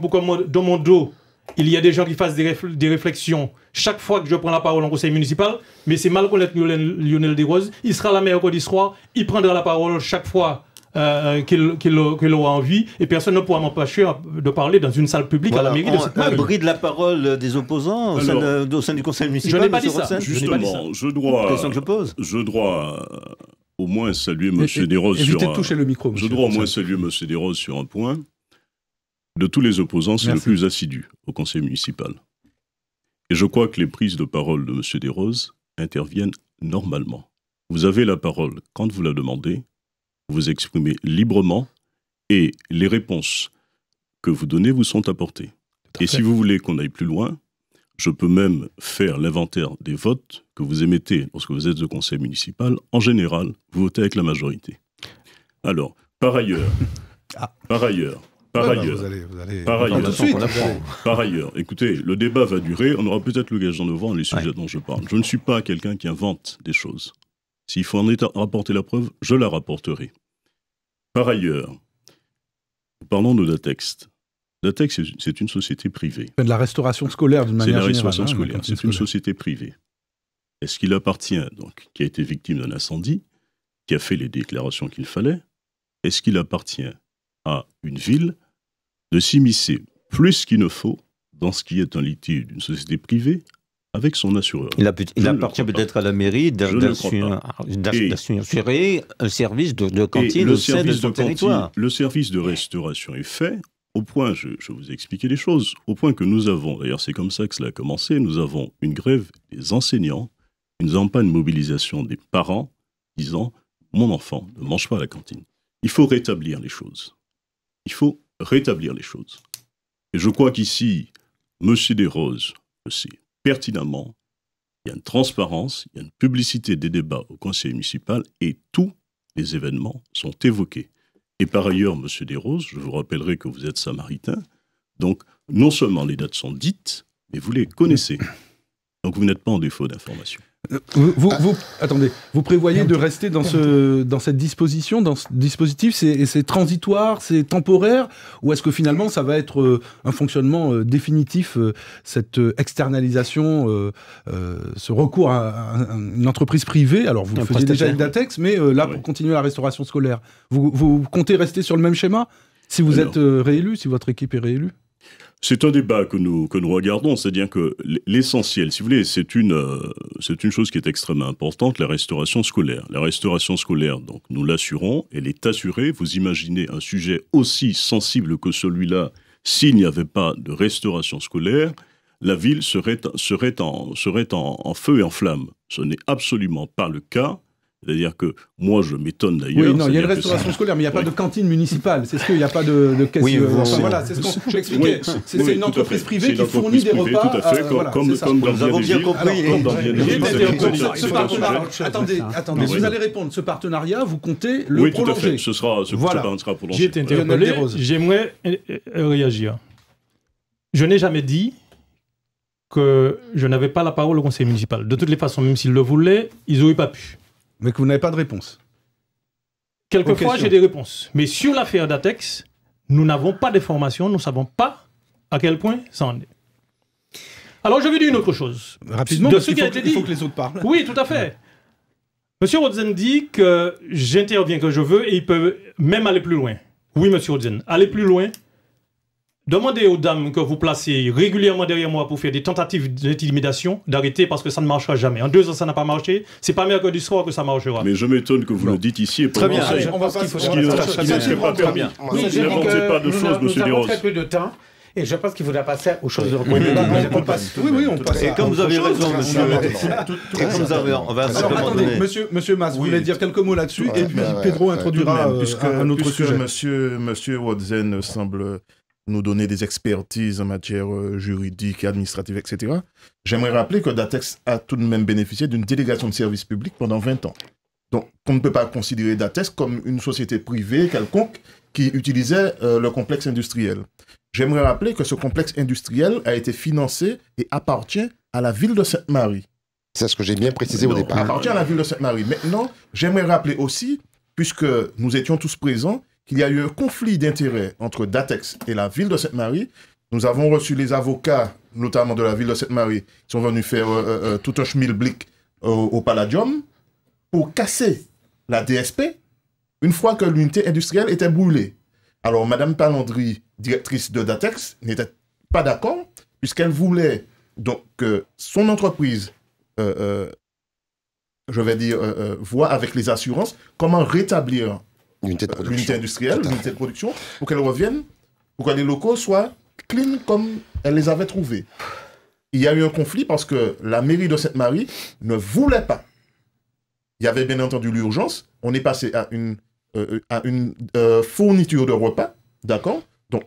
il y a des gens qui fassent des, réflexions chaque fois que je prends la parole en conseil municipal, mais c'est mal connaître Lionel, Desroses. Il sera la meilleure du soir, il prendra la parole chaque fois euh, euh, qu'il aura envie et personne ne pourra m'empêcher de parler dans une salle publique à la mairie de cette Un la parole des opposants au, sein, du conseil municipal. Je n'ai pas, dit ça. Justement, je, dois. au moins saluer Monsieur Desroses de le micro. Je dois au moins saluer M. Desroses sur un point. De tous les opposants, c'est le plus assidu au conseil municipal. Et je crois que les prises de parole de M. Desroses interviennent normalement. Vous avez la parole quand vous la demandez, vous vous exprimez librement et les réponses que vous donnez vous sont apportées. Et si vous voulez qu'on aille plus loin, je peux même faire l'inventaire des votes que vous émettez lorsque vous êtes au conseil municipal. En général, vous votez avec la majorité. Alors, par ailleurs, ah. par ailleurs, par ailleurs, écoutez, le débat va durer. On aura peut-être le gage de voir les sujets dont je parle. Je ne suis pas quelqu'un qui invente des choses. S'il faut en rapporter la preuve, je la rapporterai. Par ailleurs, parlons de Datext. Datex, c'est une société privée. C'est de la restauration scolaire d'une manière générale. C'est hein, c'est une société privée. Est-ce qu'il appartient, donc, qui a été victime d'un incendie, qui a fait les déclarations qu'il fallait, est-ce qu'il appartient à une ville de s'immiscer plus qu'il ne faut dans ce qui est un litige d'une société privée avec son assureur. Il, appartient peut-être à la mairie d'assurer un service de, cantine le au service de, territoire. Le service de restauration est fait au point, je, vous ai expliqué les choses, au point que nous avons, d'ailleurs c'est comme ça que cela a commencé, nous avons une grève des enseignants, une campagne mobilisation des parents disant « mon enfant ne mange pas à la cantine ». Il faut rétablir les choses. Il faut rétablir les choses. Et je crois qu'ici, M. Desroses le sait pertinemment. Il y a une transparence, il y a une publicité des débats au conseil municipal et tous les événements sont évoqués. Et par ailleurs, M. Desroses, je vous rappellerai que vous êtes samaritain, donc non seulement les dates sont dites, mais vous les connaissez. Donc vous n'êtes pas en défaut d'information. Euh, vous, attendez, vous prévoyez de rester dans, ce, dans cette disposition, dans ce dispositif C'est transitoire, c'est temporaire Ou est-ce que finalement ça va être euh, un fonctionnement euh, définitif, cette externalisation, ce recours à, une entreprise privée Alors vous le faisiez déjà avec Datex, mais là pour continuer la restauration scolaire, vous, comptez rester sur le même schéma si vous êtes réélu, si votre équipe est réélue c'est un débat que nous, regardons, c'est-à-dire que l'essentiel, si vous voulez, euh, c'est une, chose qui est extrêmement importante, la restauration scolaire. La restauration scolaire, donc nous l'assurons, elle est assurée. Vous imaginez un sujet aussi sensible que celui-là, s'il n'y avait pas de restauration scolaire, la ville serait, en, en feu et en flamme. Ce n'est absolument pas le cas. C'est-à-dire que moi, je m'étonne d'ailleurs. Oui, non, il y a une restauration scolaire, mais il n'y a pas de cantine municipale. C'est ce qu'il n'y a pas de, de caisse. Oui, euh, voilà, c'est ce qu'on j'expliquais. c'est une entreprise privée qui fournit des repas. Tout à fait, euh, comme, comme dans bien des villes. Attendez, attendez. Vous allez répondre. Ce partenariat, vous comptez le oui, Tout à fait. Ce sera, ce voilà. sera prolongé. J'ai été interpellé. J'aimerais euh, réagir. Je n'ai jamais dit que je n'avais pas la parole au conseil municipal. De toutes les façons, même s'ils le voulaient, ils n'auraient pas pu. Mais que vous n'avez pas de réponse. Quelquefois, j'ai des réponses. Mais sur l'affaire d'Atex, nous n'avons pas formation, nous ne savons pas à quel point ça en est. Alors, je vais dire une autre chose. Rapidement, de ce qui a été dit. Il faut que les autres parlent. Oui, tout à fait. Monsieur Rodzen dit que j'interviens quand je veux et il peut même aller plus loin. Oui, monsieur Rodzen, aller plus loin, Demandez aux dames que vous placez régulièrement derrière moi pour faire des tentatives d'intimidation d'arrêter parce que ça ne marchera jamais. En deux ans, ça n'a pas marché. C'est pas mercredi soir que ça marchera. Mais je m'étonne que vous le dites ici. Et très bien, on va voir ce qu'il faut pas permis. pas de choses, monsieur avons très peu de temps. Et je pense qu'il faudra passer aux choses européennes. Oui, on, Oui, oui, on passe. Et comme vous avez raison, monsieur. Et comme vous avez. raison, Alors, attendez, monsieur, monsieur Mas, vous voulez dire quelques mots là-dessus, et puis Pedro introduira euh, un autre sujet. Monsieur, monsieur Watson semble nous donner des expertises en matière euh, juridique, administrative, etc. J'aimerais rappeler que Datex a tout de même bénéficié d'une délégation de service public pendant 20 ans. Donc, on ne peut pas considérer Datex comme une société privée quelconque qui utilisait euh, le complexe industriel. J'aimerais rappeler que ce complexe industriel a été financé et appartient à la ville de Sainte-Marie. C'est ce que j'ai bien précisé au départ. Appartient à la ville de Sainte-Marie. Maintenant, j'aimerais rappeler aussi, puisque nous étions tous présents, qu'il y a eu un conflit d'intérêts entre Datex et la ville de Sainte-Marie. Nous avons reçu les avocats, notamment de la ville de Sainte-Marie, qui sont venus faire euh, euh, euh, tout un schmilblick au, au Palladium pour casser la DSP une fois que l'unité industrielle était brûlée. Alors, Mme Palandry, directrice de Datex, n'était pas d'accord puisqu'elle voulait donc que son entreprise je vais dire, voit avec les assurances comment rétablir euh, l'unité industrielle, l'unité de production, pour qu'elle revienne pour que les locaux soient clean comme elle les avait trouvés. Il y a eu un conflit parce que la mairie de Sainte-Marie ne voulait pas. Il y avait bien entendu l'urgence. On est passé à une, euh, à une euh, fourniture de repas, d'accord Donc,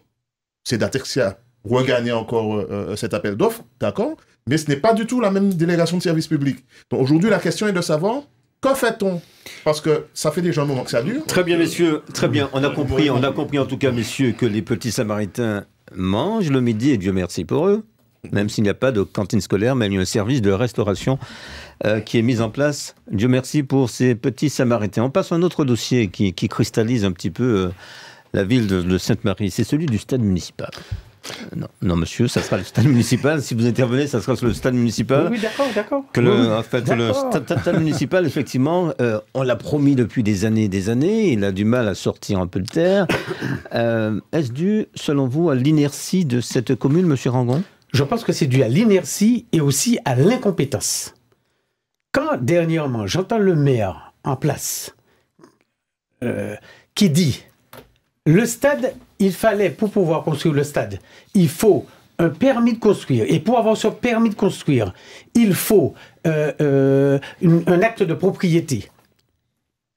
c'est d'Atexia regagner encore cet appel d'offres, d'accord Mais ce n'est pas du tout la même délégation de service public. Donc, aujourd'hui, la question est de savoir Qu'en fait-on parce que ça fait déjà un moment que ça dure. Très bien, euh, messieurs. Très bien. On a euh, compris, on a compris en tout cas, messieurs, que les petits Samaritains mangent le midi, et Dieu merci pour eux, même s'il n'y a pas de cantine scolaire, même il y a un service de restauration euh, qui est mis en place. Dieu merci pour ces petits Samaritains. On passe à un autre dossier qui, cristallise un petit peu la ville de Sainte-Marie. C'est celui du stade municipal. Non, non, monsieur, ça sera le stade municipal. Si vous intervenez, ça sera le stade municipal. Oui, d'accord, d'accord. Que le, stade, municipal, effectivement, euh, on l'a promis depuis des années et des années. Il a du mal à sortir un peu de terre. Euh, est-ce dû, selon vous, à l'inertie de cette commune, monsieur Rangon Je pense que c'est dû à l'inertie et aussi à l'incompétence. Quand, dernièrement, j'entends le maire en place euh, qui dit le stade il fallait, pour pouvoir construire le stade, il faut un permis de construire. Et pour avoir ce permis de construire, il faut euh, euh, un acte de propriété.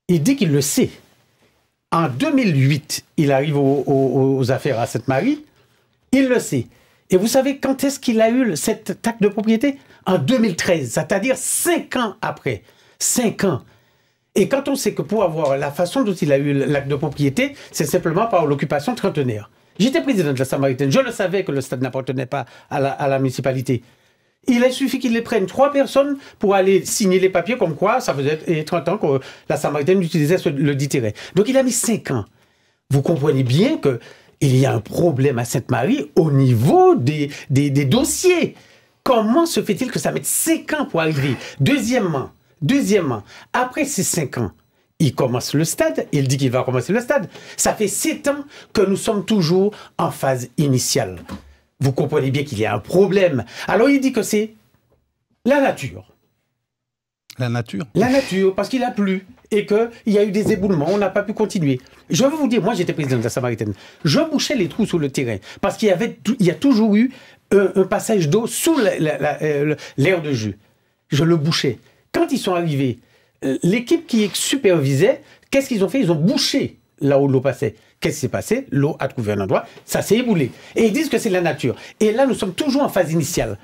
Il dit qu'il le sait. En 2008, il arrive aux affaires à cette marie Il le sait. Et vous savez quand est-ce qu'il a eu cet acte de propriété En 2013, c'est-à-dire cinq ans après. Cinq ans. Et quand on sait que pour avoir la façon dont il a eu l'acte de propriété, c'est simplement par l'occupation trentenaire. J'étais président de la Samaritaine, je le savais que le stade n'appartenait pas à la, municipalité. Il a suffi qu'il les prenne trois personnes pour aller signer les papiers comme quoi ça faisait 30 ans que la Samaritaine utilisait ce, le terrain. Donc il a mis 5 ans. Vous comprenez bien que il y a un problème à Sainte-Marie au niveau des, dossiers. Comment se fait-il que ça mette 5 ans pour arriver Deuxièmement, Deuxièmement, après ces cinq ans, il commence le stade, il dit qu'il va commencer le stade. Ça fait sept ans que nous sommes toujours en phase initiale. Vous comprenez bien qu'il y a un problème. Alors il dit que c'est la nature. La nature La nature, parce qu'il a plu et qu'il y a eu des éboulements, on n'a pas pu continuer. Je veux vous dire, moi j'étais président de la Samaritaine, je bouchais les trous sur le terrain, parce qu'il y, avait, il y a toujours eu un, passage d'eau sous euh, l'air de jeu. Je le bouchais quand ils sont arrivés, euh, l'équipe qui supervisait, qu'est-ce qu'ils ont fait Ils ont bouché là où l'eau passait. Qu'est-ce qui s'est passé L'eau a trouvé un endroit, ça s'est éboulé. Et ils disent que c'est la nature. Et là, nous sommes toujours en phase initiale.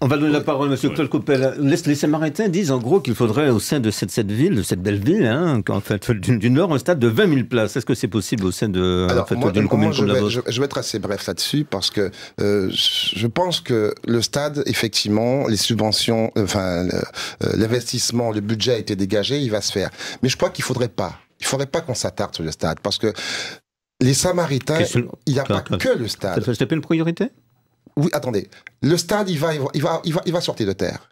On va donner la parole à M. Claude Coppel. Les, Samaritains disent en gros qu'il faudrait au sein de cette, cette ville, de cette belle ville, hein, fait, du, Nord, un stade de 20 000 places. Est-ce que c'est possible au sein d'une en commune je comme vais, la je, vais être assez bref là-dessus parce que euh, je pense que le stade, effectivement, les subventions, euh, enfin, euh, l'investissement, le budget a été dégagé, il va se faire. Mais je crois qu'il ne faudrait pas. Il faudrait pas qu'on s'attarde sur le stade parce que les Samaritains, il n'y a pas que le stade. Ça, ça, fait pas une priorité oui, attendez, le stade, il va, va, il va, sortir de terre.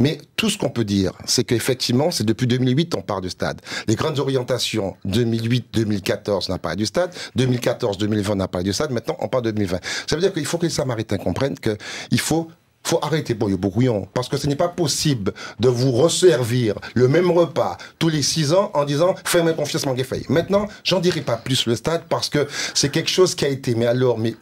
Mais tout ce qu'on peut dire, c'est qu'effectivement, c'est depuis 2008 on part du stade. Les grandes orientations 2008-2014, on pas parlé du stade. 2014-2020, n'a pas parlé du stade. Maintenant, on parle de 2020. Ça veut dire qu'il faut que les Samaritains comprennent qu'il faut faut arrêter le brouillon. parce que ce n'est pas possible de vous resservir le même repas tous les six ans en disant « Fais-moi confiance, mon Maintenant, j'en dirai pas plus sur le stade, parce que c'est quelque chose qui a été, mais alors, mais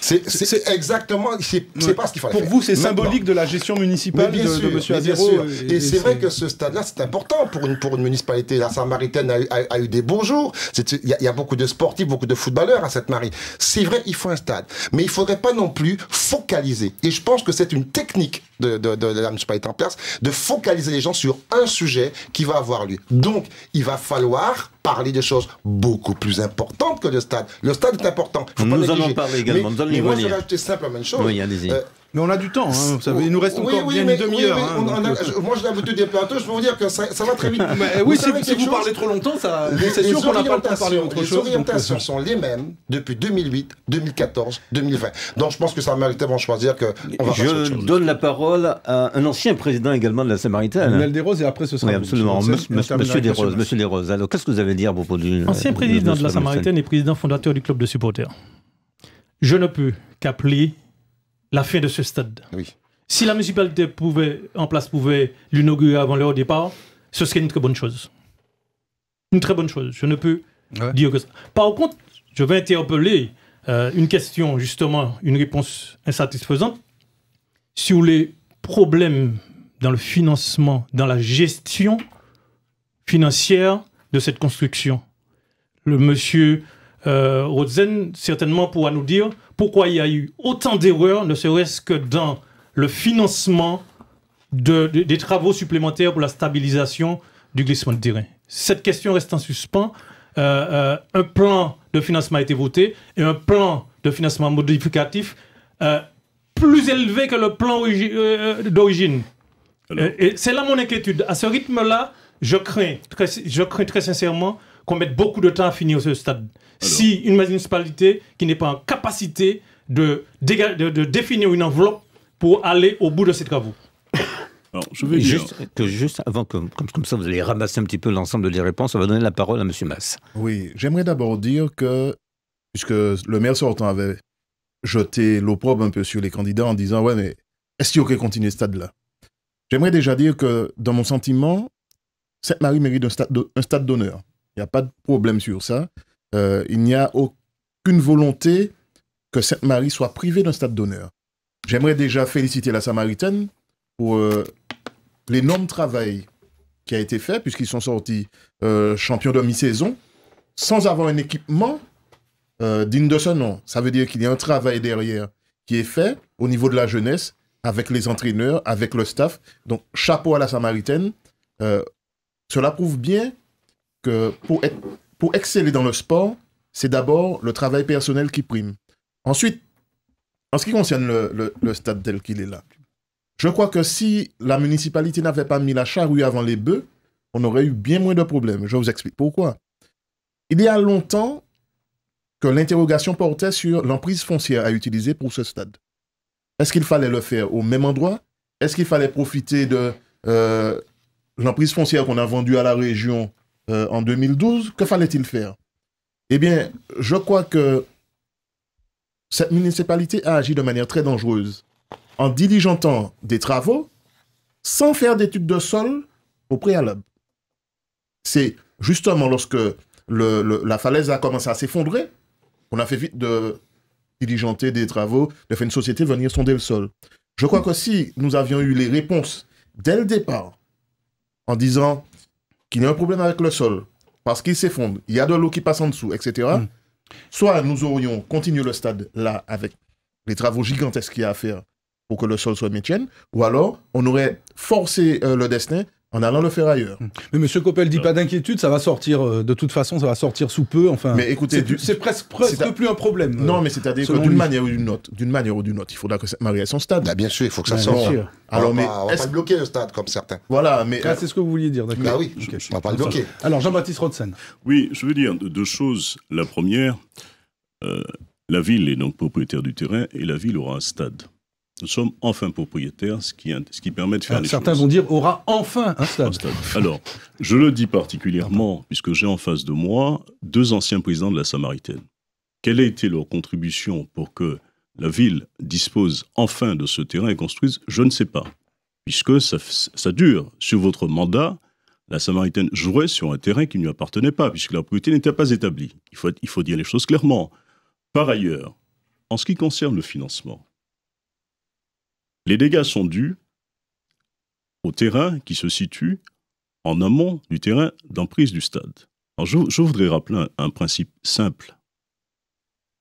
c'est exactement, c'est pas ce qu'il fallait Pour vous, c'est symbolique de la gestion municipale de, sûr, de, M. Et, c'est vrai que ce stade-là, c'est important pour une, pour une municipalité. La Samaritaine a, a, eu des beaux jours. Il y, a beaucoup de sportifs, beaucoup de footballeurs à cette marie C'est vrai, il faut un stade. Mais il faudrait pas non plus focaliser. Et je pense que c'est une technique de, de, de, de la municipalité en place de focaliser les gens sur un sujet qui va avoir lieu. Donc, il va falloir parler de choses beaucoup plus importantes que le stade. Le stade est important. Faut nous allons parler également. Mais, nous moi, je vais acheter simplement une chose. Oui, allez-y. Euh, mais on a du temps, hein, vous savez, il nous reste encore oui, bien une demi-heure. Oui, hein, euh, Moi, je l'habitude des plateaux, je peux vous dire que ça, va très vite. Mais oui, si, si vous parlez trop longtemps, ça, c'est sûr qu'on n'a pas le temps de parler autre chose. Les euh, orientations sont les mêmes depuis 2008, 2014, 2020. Donc, je pense que ça mérite mériter je de choisir que. On va je donne la parole à un ancien président également de la Samaritaine. M. Desroses, et après ce sera. Oui, absolument. Monsieur Desroses, monsieur Desroses, alors qu'est-ce que vous avez à dire à propos du. Ancien président de la Samaritaine et président fondateur du club de supporters. Je ne peux qu'appeler la fin de ce stade. Si la municipalité pouvait, en place pouvait l'inaugurer avant leur départ, ce serait une très bonne chose. Une très bonne chose. Je ne peux dire que ça. Par contre, je vais interpeller euh, une question, justement, une réponse insatisfaisante sur les problèmes dans le financement, dans la gestion financière de cette construction. Le monsieur euh, Rodzen certainement pourra nous dire pourquoi il y a eu autant d'erreurs, ne serait-ce que dans le financement des travaux supplémentaires pour la stabilisation du glissement de terrain. Cette question reste en suspens. Euh, euh, un plan de financement a été voté et un plan de financement modificatif plus élevé que le plan d'origine. et c'est là mon inquiétude. À ce rythme-là, je crains, je crains très sincèrement qu'on mette beaucoup de temps à finir ce stade. Si une municipalité qui n'est pas en capacité de, de, définir une enveloppe pour aller au bout de ces travaux. je juste, que juste avant que, comme, comme, ça, vous allez ramasser un petit peu l'ensemble des réponses, on va donner la parole à M. Mass. Oui, j'aimerais d'abord dire que, puisque le maire sortant avait jeté l'opprobre un peu sur les candidats en disant Ouais, mais est-ce qu'il y aurait continué ce stade-là J'aimerais déjà dire que, dans mon sentiment, Sainte-Marie mérite un stade d'honneur. Il n'y a pas de problème sur ça. Euh, il n'y a aucune volonté que Sainte-Marie soit privée d'un stade d'honneur. J'aimerais déjà féliciter la Samaritaine pour euh, l'énorme travail qui a été fait, puisqu'ils sont sortis euh, champions de mi-saison, sans avoir un équipement digne de ce nom. Ça veut dire qu'il y a un travail derrière qui est fait au niveau de la jeunesse, avec les entraîneurs, avec le staff. Donc, chapeau à la Samaritaine. cela prouve bien pour, exceller dans le sport, c'est d'abord le travail personnel qui prime. Ensuite, en ce qui concerne le, stade tel qu'il est là, je crois que si la municipalité n'avait pas mis la charrue avant les bœufs, on aurait eu bien moins de problèmes. Je vous explique pourquoi. Il y a longtemps que l'interrogation portait sur l'emprise foncière à utiliser pour ce stade. Est-ce qu'il fallait le faire au même endroit Est-ce qu'il fallait profiter de euh, l'emprise foncière qu'on a vendue à la région euh, en 2012, que fallait-il faire Eh bien, je crois que cette municipalité a agi de manière très dangereuse en diligentant des travaux sans faire d'études de sol au préalable. C'est justement lorsque la falaise a commencé à s'effondrer, on a fait vite de diligenter des travaux, de faire une société venir sonder le sol. Je crois que si nous avions eu les réponses dès le départ, en disant qu'il y a un problème avec le sol, parce qu'il s'effondre, il y a de l'eau qui passe en dessous, etc., mm. soit nous aurions continué le stade là avec les travaux gigantesques qu'il y a à faire pour que le sol soit métienne, ou alors on aurait forcé euh, le destin en allant le faire ailleurs. Hmm. Mais Monsieur Coppel dit pas d'inquiétude, ça va sortir, euh, de toute façon, ça va sortir sous peu. Enfin, mais écoutez, c'est presque, presque plus un problème. Euh, non, mais c'est-à-dire que d'une manière ou d'une autre, d'une manière ou d'une autre, il faudra que cette ait son stade. Bah, bien sûr, il faut que ça sorte. Alors, on mais va, bloquer le stade comme certains. Voilà, mais ah, c'est ce que vous vouliez dire, d'accord Bah oui, je, va pas le bloquer. Alors, Jean-Baptiste Rodsen. Oui, je veux dire deux choses. La première, euh, la ville est donc propriétaire du terrain et la ville aura un stade nous sommes enfin propriétaires, ce qui, permet de faire ah, les choses. Certains vont dire aura enfin un stade. Alors, je le dis particulièrement, puisque j'ai en face de moi deux anciens présidents de la Samaritaine. Quelle a été leur contribution pour que la ville dispose enfin de ce terrain et construise Je ne sais pas, puisque ça, dure. Sur votre mandat, la Samaritaine jouait sur un terrain qui ne lui appartenait pas, puisque la propriété n'était pas établie. Il faut, il faut dire les choses clairement. Par ailleurs, en ce qui concerne le financement, les dégâts sont dus au terrain qui se situe en amont du terrain d'emprise du stade. Alors je, voudrais rappeler un, principe simple.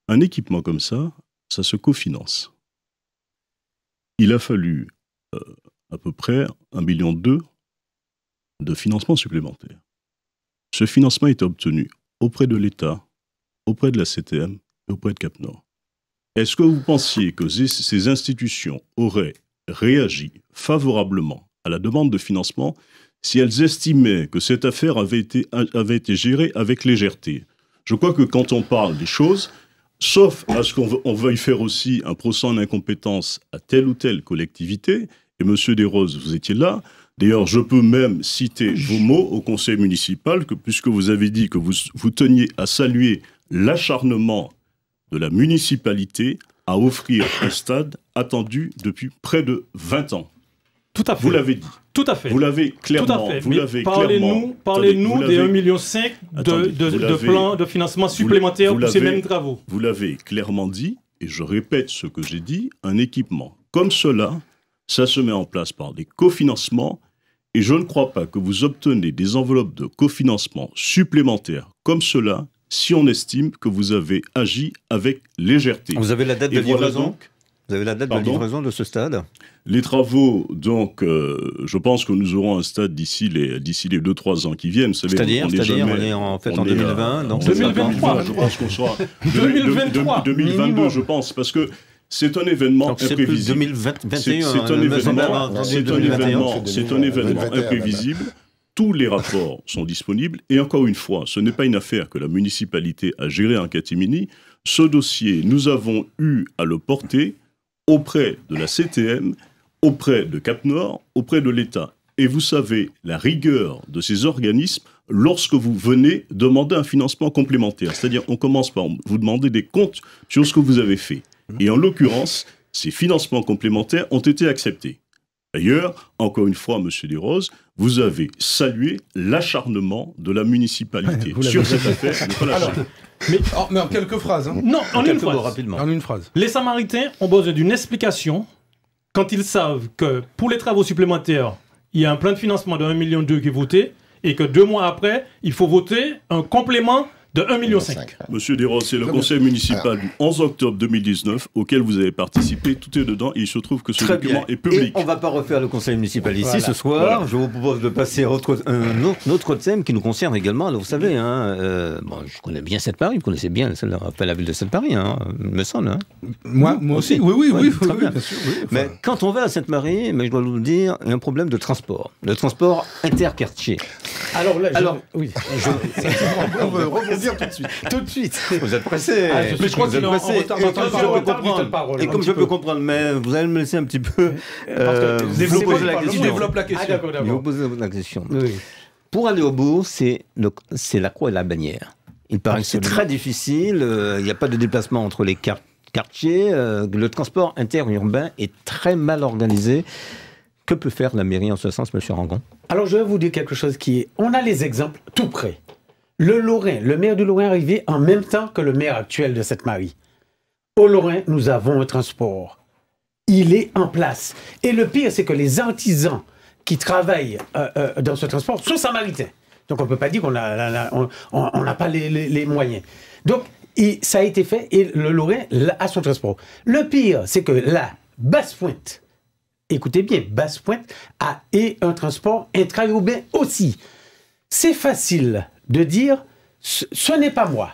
Un équipement comme ça, ça se cofinance. Il a fallu euh, à peu près 1,2 million de financement supplémentaire. Ce financement est obtenu auprès de l'État, auprès de la CTM et auprès de Cap Nord. Est-ce que vous pensiez que ces institutions auraient réagi favorablement à la demande de financement si elles estimaient que cette affaire avait été, avait été gérée avec légèreté Je crois que quand on parle des choses, sauf à ce qu'on veuille faire aussi un procès en incompétence à telle ou telle collectivité, et Monsieur Desroses, vous étiez là. D'ailleurs, je peux même citer vos mots au conseil municipal, que, puisque vous avez dit que vous, vous teniez à saluer l'acharnement de la municipalité à offrir un stade attendu depuis près de 20 ans. Tout à Vous l'avez dit. Tout à fait. Vous l'avez clairement. dit. Parlez-nous parlez des 1,5 million de, de, de plans de financement supplémentaires pour ces mêmes travaux. Vous l'avez clairement dit, et je répète ce que j'ai dit, un équipement comme cela, ça se met en place par des cofinancements, et je ne crois pas que vous obtenez des enveloppes de cofinancement supplémentaires comme cela si on estime que vous avez agi avec légèreté. Vous avez la date de livraison donc, vous avez la date de livraison de ce stade Les travaux, donc, euh, je pense que nous aurons un stade d'ici les, 2-3 ans qui viennent. C'est-à-dire, on, est, jamais, en fait en 2020, donc 2023, je pense qu'on sera. 2023 2022, je pense, parce que c'est un événement Donc imprévisible. C'est un, un événement, un événement, c'est un événement imprévisible. Tous les rapports sont disponibles. Et encore une fois, ce n'est pas une affaire que la municipalité a gérée en catimini. Ce dossier, nous avons eu à le porter auprès de la CTM, auprès de Cap Nord, auprès de l'État. Et vous savez la rigueur de ces organismes lorsque vous venez demander un financement complémentaire. C'est-à-dire, on commence par vous demander des comptes sur ce que vous avez fait. Et en l'occurrence, ces financements complémentaires ont été acceptés. D'ailleurs, encore une fois, Monsieur Desroses, vous avez salué l'acharnement de la municipalité sur cette affaire. Oh, mais, en quelques phrases. Hein. Non, en, une phrase. Les Samaritains ont besoin d'une explication quand ils savent que pour les travaux supplémentaires, il y a un plan de financement de 1,2 million qui est voté et que deux mois après, il faut voter un complément de 1,5 million. Monsieur Desros, c'est le conseil municipal du 11 octobre 2019 auquel vous avez participé. Tout est dedans il se trouve que ce document est public. on ne va pas refaire le conseil municipal ici ce soir. Je vous propose de passer à un autre, thème qui nous concerne également. vous savez, hein, euh, bon, je connais bien Sainte-Marie, vous connaissez bien la ville de Sainte-Marie, hein, me semble. Hein. Moi, moi aussi, oui, oui, oui. Mais quand on va à Sainte-Marie, mais je dois vous dire, il y a un problème de transport. Le transport interquartier. Alors là, je... Alors, oui. Je... tout de suite. Vous êtes pressé. mais ah, je crois que vous êtes en retard. Et comme je peux comprendre, et comme je peux comprendre, mais vous allez me laisser un petit peu euh, développer la question. la question. Ah, vous pose la question. Pour aller au bout, c'est la croix et la bannière. Il paraît que c'est très difficile, euh, il n'y a pas de déplacement entre les quartiers, euh, le transport interurbain est très mal organisé. Que peut faire la mairie en ce sens, monsieur Rangon Alors je vais vous dire quelque chose qui est... On a les exemples tout près. Le Lorrain, le maire du Lorrain arrivé en même temps que le maire actuel de cette marie Au Lorrain, nous avons un transport. Il est en place. Et le pire, c'est que les artisans qui travaillent euh, euh, dans ce transport sont samaritains. Donc on ne peut pas dire qu'on n'a pas les, moyens. Donc ça a été fait et le Lorrain a son transport. Le pire, c'est que la Basse-Pointe, écoutez bien, Basse-Pointe a et un transport intra-urbain aussi. C'est facile de dire ce, n'est pas moi,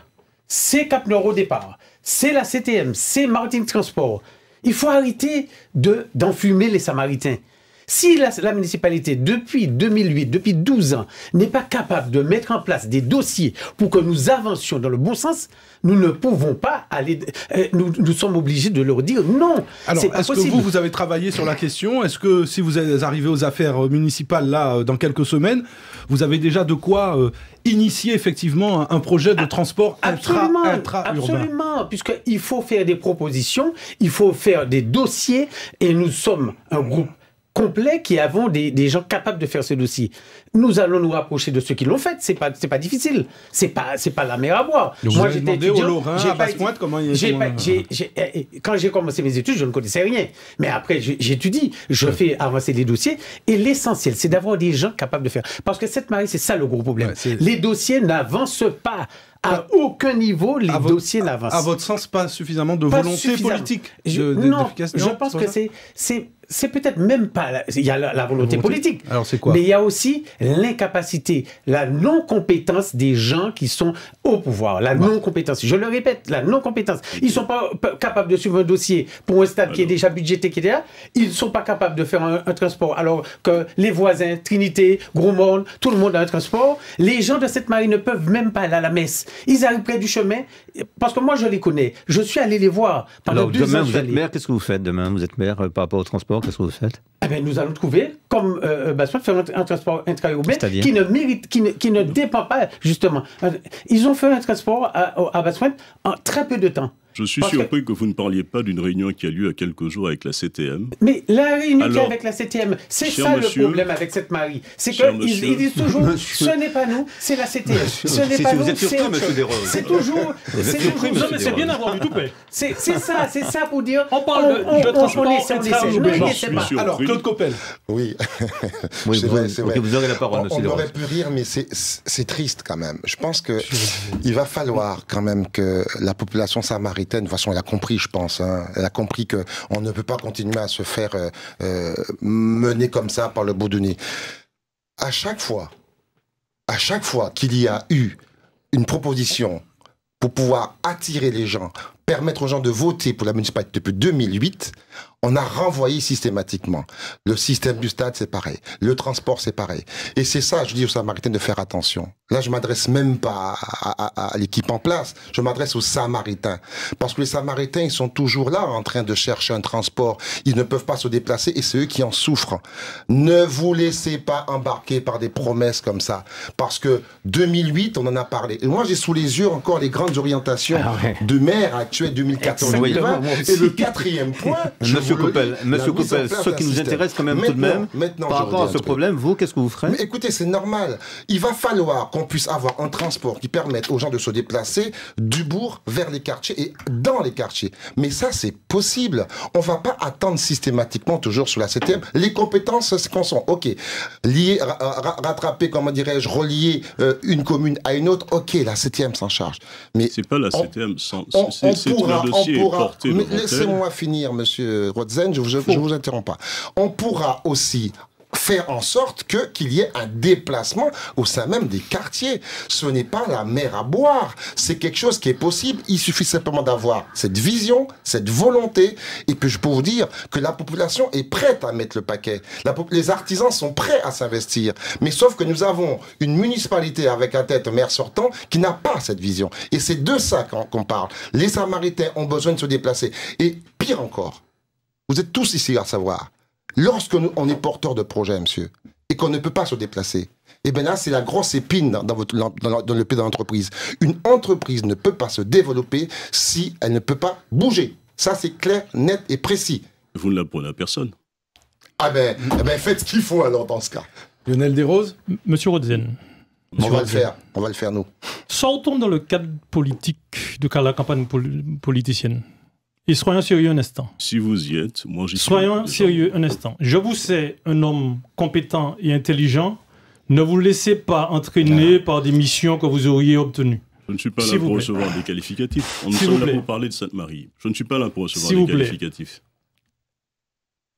c'est Cap au départ, c'est la CTM, c'est Martin Transport. Il faut arrêter d'enfumer les Samaritains. Si la, la, municipalité, depuis 2008, depuis 12 ans, n'est pas capable de mettre en place des dossiers pour que nous avancions dans le bon sens, nous ne pouvons pas aller. Euh, nous, sommes obligés de leur dire non. Alors, est-ce que vous, vous avez travaillé sur la question Est-ce que si vous êtes arrivé aux affaires euh, municipales là, euh, dans quelques semaines, vous avez déjà de quoi initier effectivement un, projet de ah, transport absolument, intra, intra urbain Absolument, puisqu'il faut faire des propositions, il faut faire des dossiers, et nous sommes un groupe complet qui avons des, gens capables de faire ce dossier. Nous allons nous rapprocher de ceux qui l'ont fait. C'est pas c'est pas difficile. C'est pas c'est pas la mer à boire. Moi j'étais étudiant. J'ai pas pointe eh, eh, quand j'ai commencé mes études, je ne connaissais rien. Mais après j'étudie, je fais avancer des dossiers et l'essentiel c'est d'avoir des gens capables de faire. Parce que cette marée c'est ça le gros problème. les dossiers n'avancent pas à aucun niveau les dossiers n'avancent. À votre sens, pas suffisamment de volonté politique Non, je pense que c'est c'est peut-être même pas. Il y a la, volonté, politique. Mais il y a aussi l'incapacité, la non-compétence des gens qui sont au pouvoir. La non-compétence. Je le répète, la non-compétence. Ils ne sont pas capables de suivre un dossier pour un stade ah qui est déjà budgété, qui est Ils ne sont pas capables de faire un, transport. Alors que les voisins, Trinité, monde tout le monde a un transport. Les gens de cette marine ne peuvent même pas aller à la messe. Ils arrivent près du chemin, parce que moi, je les connais. Je suis allé les voir Alors, demain, vous êtes maire, qu'est-ce que vous faites demain Vous êtes maire euh, par rapport au transport, qu'est-ce que vous faites eh bien, Nous allons trouver, comme euh, euh bah, faire un, transport intra-urbain qui ne, mérite, dépend pas, justement. Euh, ils ont fait un transport à, à en très peu de temps. Je suis surpris que... vous ne parliez pas d'une réunion qui a lieu à quelques jours avec la CTM. Mais la réunion avec la CTM, c'est ça le problème avec cette Marie. C'est qu'ils disent toujours ce n'est pas nous, c'est la CTM. ce n'est pas nous, c'est C'est toujours. C'est toujours. c'est bien avoir du toupet. C'est ça, c'est ça pour dire. On parle on, de, on, pas. Alors, Claude Coppel. Oui. Vous aurez la parole, monsieur On aurait pu rire, mais c'est triste quand même. Je pense qu'il va falloir quand même que la population samaritane de toute façon, elle a compris, je pense. Hein. Elle a compris qu'on ne peut pas continuer à se faire euh, euh, mener comme ça par le bout de nez. À chaque fois, à chaque fois qu'il y a eu une proposition pour pouvoir attirer les gens, permettre aux gens de voter pour la municipalité depuis 2008, on a renvoyé systématiquement. Le système du stade, c'est pareil. Le transport, c'est pareil. Et c'est ça, je dis aux Samaritains de faire attention. Là, je m'adresse même pas à, l'équipe en place. Je m'adresse aux Samaritains. Parce que les Samaritains, ils sont toujours là en train de chercher un transport. Ils ne peuvent pas se déplacer et c'est eux qui en souffrent. Ne vous laissez pas embarquer par des promesses comme ça. Parce que 2008, on en a parlé. Et moi, j'ai sous les yeux encore les grandes orientations ah de maire actuelle 2014-2020. Et le quatrième point, Monsieur Coppel, ce qui nous intéresse quand même tout de même, par rapport à ce problème, vous, qu'est-ce que vous ferez écoutez, c'est normal. Il va falloir qu'on puisse avoir un transport qui permette aux gens de se déplacer du bourg vers les quartiers et dans les quartiers. Mais ça, c'est possible. On ne va pas attendre systématiquement, toujours sur la 7 les compétences, c'est qu'on sont OK. Lier, rattraper, comment dirais-je, relier euh, une commune à une autre, OK, la 7 s'en charge. Mais c'est pas la 7 ème C'est le dossier Laissez-moi finir, monsieur zen, je ne vous, interromps pas. On pourra aussi faire en sorte que qu'il y ait un déplacement au sein même des quartiers. Ce n'est pas la mer à boire, c'est quelque chose qui est possible. Il suffit simplement d'avoir cette vision, cette volonté, et puis je peux vous dire que la population est prête à mettre le paquet. les artisans sont prêts à s'investir, mais sauf que nous avons une municipalité avec un tête maire sortant qui n'a pas cette vision. Et c'est de ça qu'on parle. Les Samaritains ont besoin de se déplacer. Et pire encore, vous êtes tous ici à savoir. Lorsque on est porteur de projet, monsieur, et qu'on ne peut pas se déplacer, et eh bien là, c'est la grosse épine dans, le pied de l'entreprise. Une entreprise ne peut pas se développer si elle ne peut pas bouger. Ça, c'est clair, net et précis. Vous ne l'apprenez à personne. Ah ben, eh ben faites ce qu'il faut alors dans ce cas. Lionel Desroses Monsieur Rodzen. On va le faire, on va le faire nous. Sortons dans le cadre politique, de la campagne politicienne. Et soyons sérieux un instant. Si vous y êtes, moi j'y Soyons sérieux un instant. Je vous sais un homme compétent et intelligent. Ne vous laissez pas entraîner ah. par des missions que vous auriez obtenues. Je ne suis pas là pour recevoir des qualificatifs. On nous là pour parler de Sainte-Marie. Je ne suis pas là pour recevoir des qualificatifs.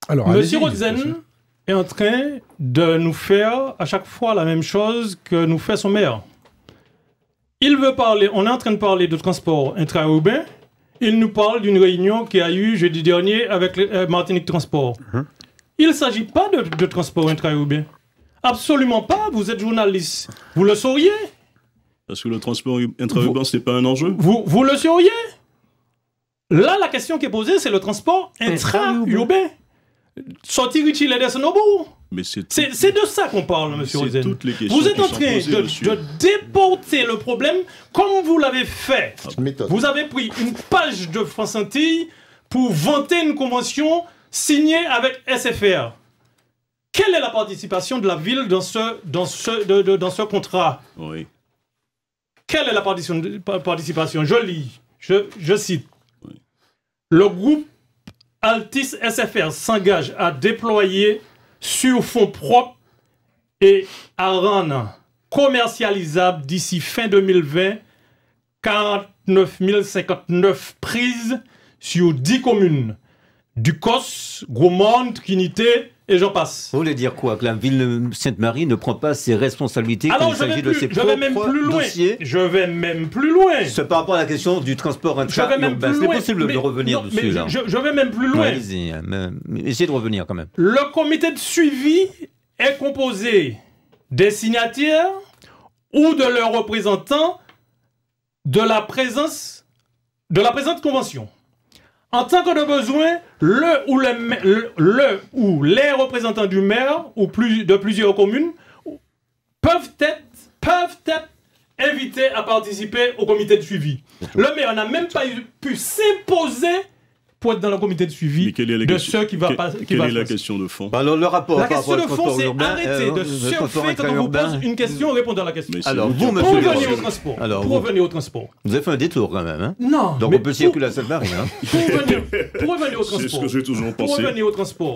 Alors, Monsieur Rosen est en train de nous faire à chaque fois la même chose que nous fait son maire. Il veut parler, on est en train de parler de transport intra-urbain il nous parle d'une réunion qui a eu jeudi dernier avec euh, Martinique Transport. Mhm. Il ne s'agit pas de, transport intra-urbain. Absolument pas, vous êtes journaliste. Vous le sauriez Parce que le transport intra-urbain, ce n'est pas un enjeu vous, vous le sauriez Là, la question qui est posée, c'est le transport intra-urbain. Sortir utile des bout c'est, de ça qu'on parle, monsieur Rosen. Vous êtes en train de, déporter le problème comme vous l'avez fait. Ah vous avez pris une page de France Santille pour vanter une convention signée avec SFR. Quelle est la participation de la ville dans ce, contrat Oui. Quelle est la participation Je lis, je, cite. Le groupe Altis SFR s'engage à déployer sur fonds propres et à rendre commercialisable d'ici fin 2020 49 059 prises sur 10 communes du COS, Gaumont, Trinité, et j'en passe. Vous voulez dire quoi Que la ville de Sainte-Marie ne prend pas ses responsabilités ah quand il s'agit de ses je vais même plus loin. Dossiers. Je vais même plus loin. C'est par rapport à la question du transport intra C'est possible de revenir dessus. Je, vais même plus loin. essayez de revenir quand même. Le comité de suivi est composé des signataires ou de leurs représentants de la présence de la présente convention. En tant que de besoin, le ou, les représentants du maire ou de plusieurs communes peuvent être invités à participer au comité de suivi. Le maire n'a même pas pu s'imposer pour dans le comité de suivi de ceux qui va passer. quelle va est la question de fond Alors, bah, le rapport. La question de fond, c'est arrêter euh, de surfer quand on vous pose une question, répondant à la question. Alors, vous, monsieur. Pour revenir au Alors, pour revenir au transport. Vous avez fait un détour quand même. Hein non. Donc, on peut circuler à cette marie Pour revenir hein. au transport. C'est ce que j'ai toujours pensé. Pour revenir au transport.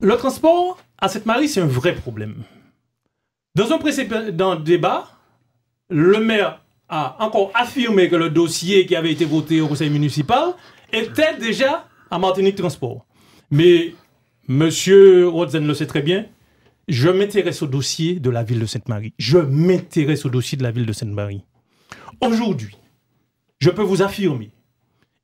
Le transport à cette marie c'est un vrai problème. Dans un précédent débat, le maire a ah, encore affirmé que le dossier qui avait été voté au conseil municipal était déjà à Martinique Transport. Mais Monsieur Rodzen le sait très bien, je m'intéresse au dossier de la ville de Sainte-Marie. Je m'intéresse au dossier de la ville de Sainte-Marie. Aujourd'hui, je peux vous affirmer,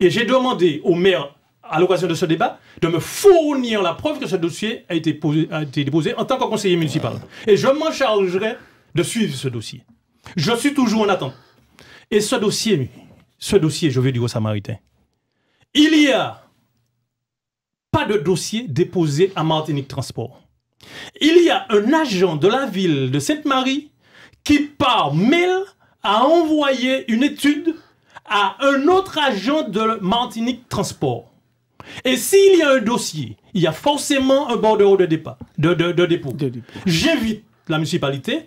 et j'ai demandé au maire à l'occasion de ce débat, de me fournir la preuve que ce dossier a été, a été déposé en tant que conseiller municipal. Et je m'en chargerai de suivre ce dossier. Je suis toujours en attente. Et ce dossier, ce dossier, je veux dire au Samaritain, il y a pas de dossier déposé à Martinique Transport. Il y a un agent de la ville de Sainte-Marie qui, par mail, a envoyé une étude à un autre agent de Martinique Transport. Et s'il y a un dossier, il y a forcément un bordereau de, départ, de, dépôt. J'invite la municipalité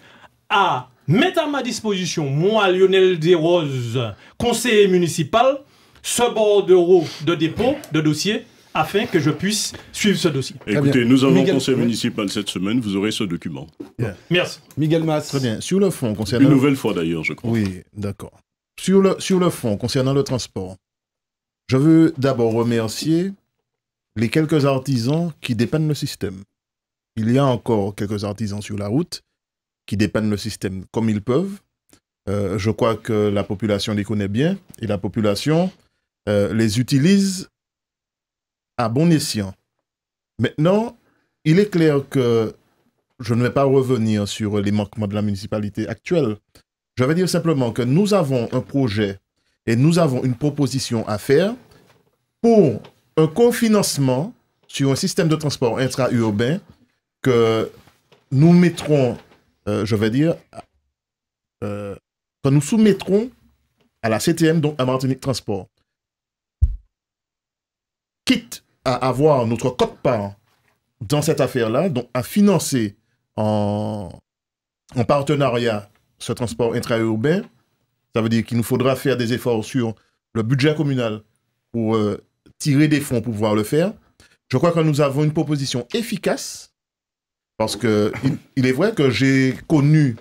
à Mettez à ma disposition, moi, Lionel Desroses, conseiller municipal, ce bordereau de dépôt, de dossier, afin que je puisse suivre ce dossier. Écoutez, nous avons Miguel... conseil municipal cette semaine, vous aurez ce document. Merci. Miguel Mas. Très bien. Sur le fond, concernant... Une nouvelle fois d'ailleurs, je crois. Oui, d'accord. Sur le, sur le fond, concernant le transport, je veux d'abord remercier les quelques artisans qui dépannent le système. Il y a encore quelques artisans sur la route qui dépannent le système comme ils peuvent. Euh, je crois que la population les connaît bien et la population euh, les utilise à bon escient. Maintenant, il est clair que je ne vais pas revenir sur les manquements de la municipalité actuelle. Je vais dire simplement que nous avons un projet et nous avons une proposition à faire pour un cofinancement sur un système de transport intra-urbain que nous mettrons euh, je veux dire, euh, que nous soumettrons à la CTM, donc à Martinique Transport. Quitte à avoir notre cote-part dans cette affaire-là, donc à financer en, partenariat ce transport intra-urbain, ça veut dire qu'il nous faudra faire des efforts sur le budget communal pour euh, tirer des fonds pour pouvoir le faire. Je crois que nous avons une proposition efficace parce qu'il il, est vrai que j'ai connu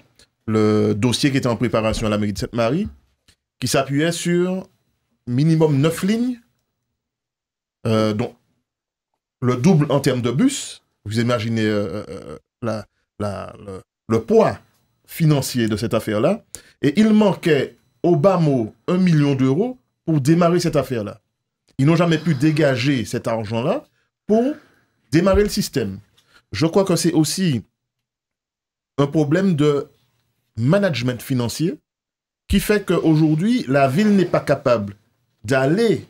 le dossier qui était en préparation à la mairie de Sainte-Marie, qui s'appuyait sur minimum neuf lignes, euh, dont le double en termes de bus. Vous imaginez euh, euh, le, poids financier de cette affaire-là. Et il manquait au bas mot un million d'euros pour démarrer cette affaire-là. Ils n'ont jamais pu dégager cet argent-là pour démarrer le système je crois que c'est aussi un problème de management financier qui fait qu'aujourd'hui, la ville n'est pas capable d'aller,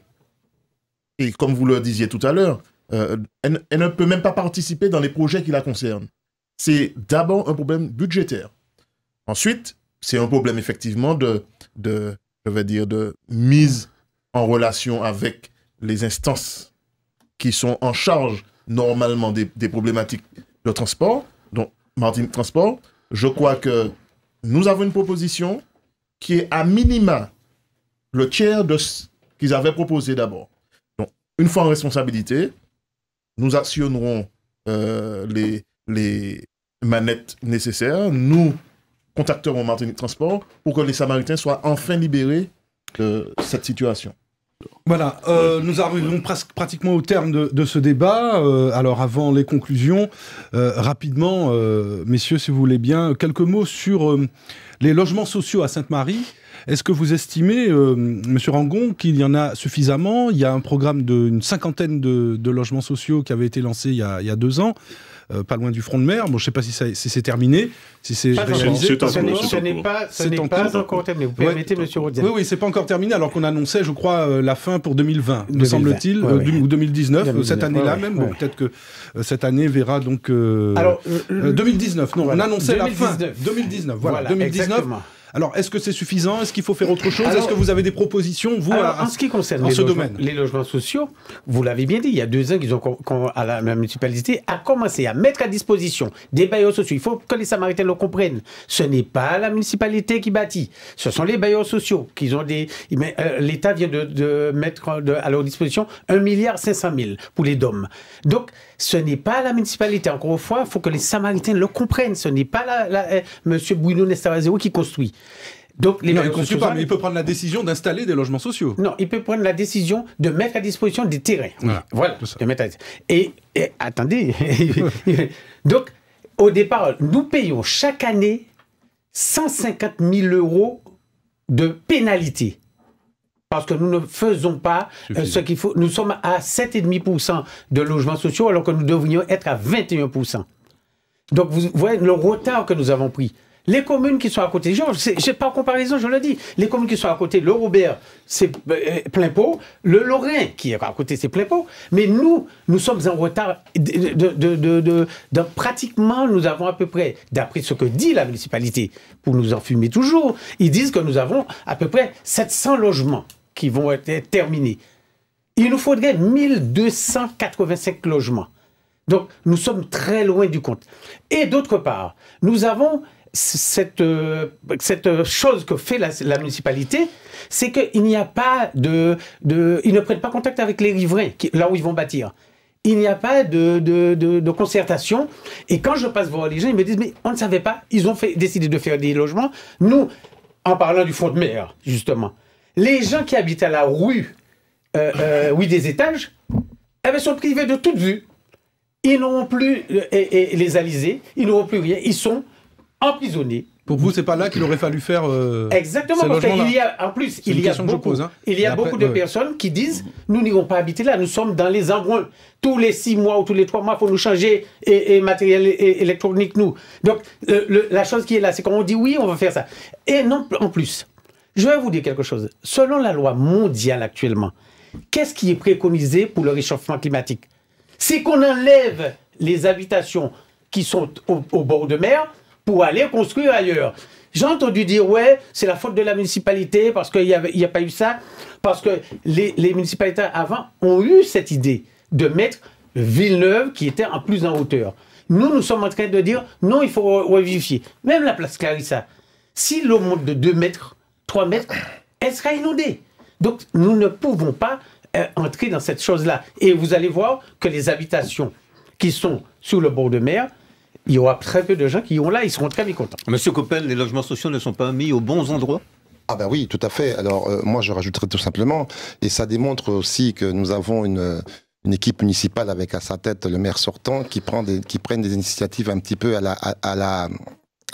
et comme vous le disiez tout à l'heure, euh, elle, ne peut même pas participer dans les projets qui la concernent. C'est d'abord un problème budgétaire. Ensuite, c'est un problème effectivement de, de, je dire, de mise en relation avec les instances qui sont en charge normalement des, problématiques de transport, donc Martinique Transport. Je crois que nous avons une proposition qui est à minima le tiers de ce qu'ils avaient proposé d'abord. Donc, une fois en responsabilité, nous actionnerons euh, les, les manettes nécessaires, nous contacterons Martinique Transport pour que les Samaritains soient enfin libérés de cette situation. Voilà, euh, nous arrivons presque, pratiquement au terme de, ce débat. Euh, alors avant les conclusions, euh, rapidement, messieurs, si vous voulez bien, quelques mots sur les logements sociaux à Sainte-Marie. Est-ce que vous estimez, monsieur Rangon, qu'il y en a suffisamment Il y a un programme d'une cinquantaine de, logements sociaux qui avait été lancé il y a deux ans. Euh, pas loin du front de mer. Bon, je ne sais pas si, c'est terminé, si c'est réalisé. n'est pas, encore terminé. Vous permettez, Monsieur Rodia. Oui, oui, c'est pas encore terminé, alors qu'on annonçait, je crois, euh, la fin pour 2020, me semble-t-il, euh, ou 2019, cette année-là même. Bon, peut-être que cette année verra donc. alors, 2019, non, on annonçait la fin. 2019, voilà, 2019. Alors, est-ce que c'est suffisant Est-ce qu'il faut faire autre chose Est-ce que vous avez des propositions, vous, à, en ce qui concerne les, ce logements, domaine les logements sociaux, vous l'avez bien dit, il y a deux ans qu'ils ont, à la, municipalité, a commencé à mettre à disposition des bailleurs sociaux. Il faut que les Samaritains le comprennent. Ce n'est pas la municipalité qui bâtit, ce sont les bailleurs sociaux qui ont des. Euh, L'État vient de, mettre à leur disposition 1,5 milliard pour les DOM. Donc, ce n'est pas la municipalité. Encore une fois, il faut que les Samaritains le comprennent. Ce n'est pas la, euh, Monsieur qui construit. Donc, les il construit pas, mais il peut prendre la décision d'installer des logements sociaux. Non, il peut prendre la décision de mettre à disposition des terrains. Voilà. et, et attendez. Donc, au départ, nous payons chaque année 150 000 euros de pénalité parce que nous ne faisons pas euh, ce qu'il faut. Nous sommes à 7,5% de logements sociaux alors que nous devrions être à 21%. Donc vous voyez le retard que nous avons pris. Les communes qui sont à côté, genre, pas en comparaison, je le dis, les communes qui sont à côté, le Robert, c'est euh, plein pot, le Lorrain qui est à côté, c'est plein pot, mais nous, nous sommes en retard de, pratiquement, nous avons à peu près, d'après ce que dit la municipalité, pour nous enfumer toujours, ils disent que nous avons à peu près 700 logements qui vont être terminés. Il nous faudrait 1285 logements. Donc, nous sommes très loin du compte. Et d'autre part, nous avons cette, euh, cette chose que fait la, municipalité, c'est qu'il n'y a pas de, de, Ils ne prennent pas contact avec les riverains, là où ils vont bâtir. Il n'y a pas de, concertation. Et quand je passe voir les gens, ils me disent, mais on ne savait pas, ils ont décidé de faire des logements. Nous, en parlant du fond de mer, justement, les gens qui habitent à la rue, euh, euh, oui, des étages, elles eh ben, sont privés de toute vue. Ils n'auront plus, euh, les alizés, ils n'auront plus rien. Ils sont emprisonnés. Pour vous, c'est pas là qu'il aurait fallu faire. Exactement, en plus, hein. il y a, beaucoup, de personnes qui disent nous n'irons pas habiter là, nous sommes dans les endroits Tous les six mois ou tous les trois mois, il faut nous changer et, matériel et, électronique, nous. Donc, la chose qui est là, c'est quand on dit oui, on va faire ça. Et non, en plus, je vais vous dire quelque chose. Selon la loi mondiale actuellement, qu'est-ce qui est préconisé pour le réchauffement climatique C'est qu'on enlève les habitations qui sont au, bord de mer pour aller construire ailleurs. J'ai entendu dire, ouais, c'est la faute de la municipalité parce qu'il n'y a, pas eu ça, parce que les, municipalités avant ont eu cette idée de mettre Villeneuve qui était en plus en hauteur. Nous, nous sommes en train de dire, non, il faut revivifier. Même la place Clarissa, si l'eau monte de 2 mètres, 3 mètres, elle sera inondée. Donc, nous ne pouvons pas euh, entrer dans cette chose-là. Et vous allez voir que les habitations qui sont sur le bord de mer, il y aura très peu de gens qui ont là, ils seront très mécontents. Monsieur Coppel, les logements sociaux ne sont pas mis aux bons endroits ah ben oui, tout à fait. Alors euh, moi je rajouterais tout simplement, et ça démontre aussi que nous avons une, une équipe municipale avec à sa tête le maire sortant qui prend des, qui prennent des initiatives un petit peu à la, à la,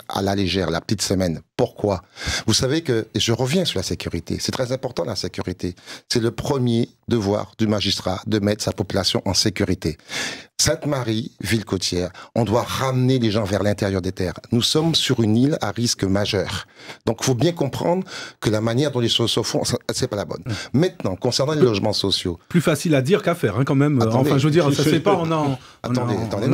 à la légère, la petite semaine. Pourquoi Vous savez que, je reviens sur la sécurité, c'est très important la sécurité. C'est le premier devoir du magistrat de mettre sa population en sécurité. Sainte-Marie, ville côtière, on doit ramener les gens vers l'intérieur des terres. Nous sommes sur une île à risque majeur. Donc, il faut bien comprendre que la manière dont les choses se font, c'est pas la bonne. Mmh. Maintenant, concernant les logements sociaux. Plus facile à dire qu'à faire, hein, quand même. enfin, je veux dire, ça c'est pas en un,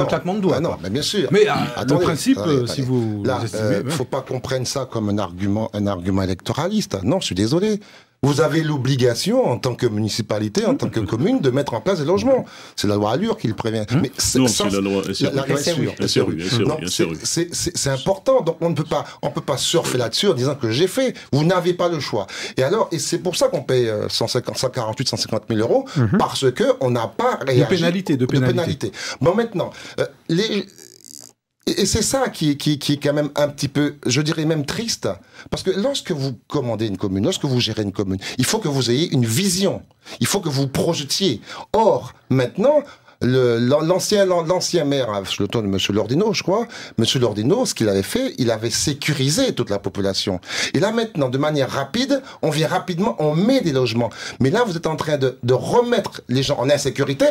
claquement de doigts. non, ah, mais bien sûr. Mais euh, en principe, euh, si vous. Là, euh, il ne faut pas qu'on prenne ça comme un argument, un argument électoraliste. Non, je suis désolé. Vous avez l'obligation, en tant que municipalité, en tant que commune, de mettre en place des logements. C'est la loi Allure qui le prévient. Hmm Mais c'est la loi C'est important. Donc on ne peut pas, on peut pas surfer là-dessus en disant que j'ai fait. Vous n'avez pas le choix. Et alors, et c'est pour ça qu'on paye 148, 150 000 euros mhm. parce que on n'a pas réagi. De pénalité, de pénalité. Bon, maintenant, euh, les, et, c'est ça qui, qui, qui, est quand même un petit peu, je dirais même triste, parce que lorsque vous commandez une commune, lorsque vous gérez une commune, il faut que vous ayez une vision, il faut que vous projetiez. Or, maintenant, l'ancien l'ancien maire, ah, le temps de M. Lordino, je crois, M. Lordino, ce qu'il avait fait, il avait sécurisé toute la population. Et là maintenant, de manière rapide, on vient rapidement, on met des logements. Mais là, vous êtes en train de, de remettre les gens en insécurité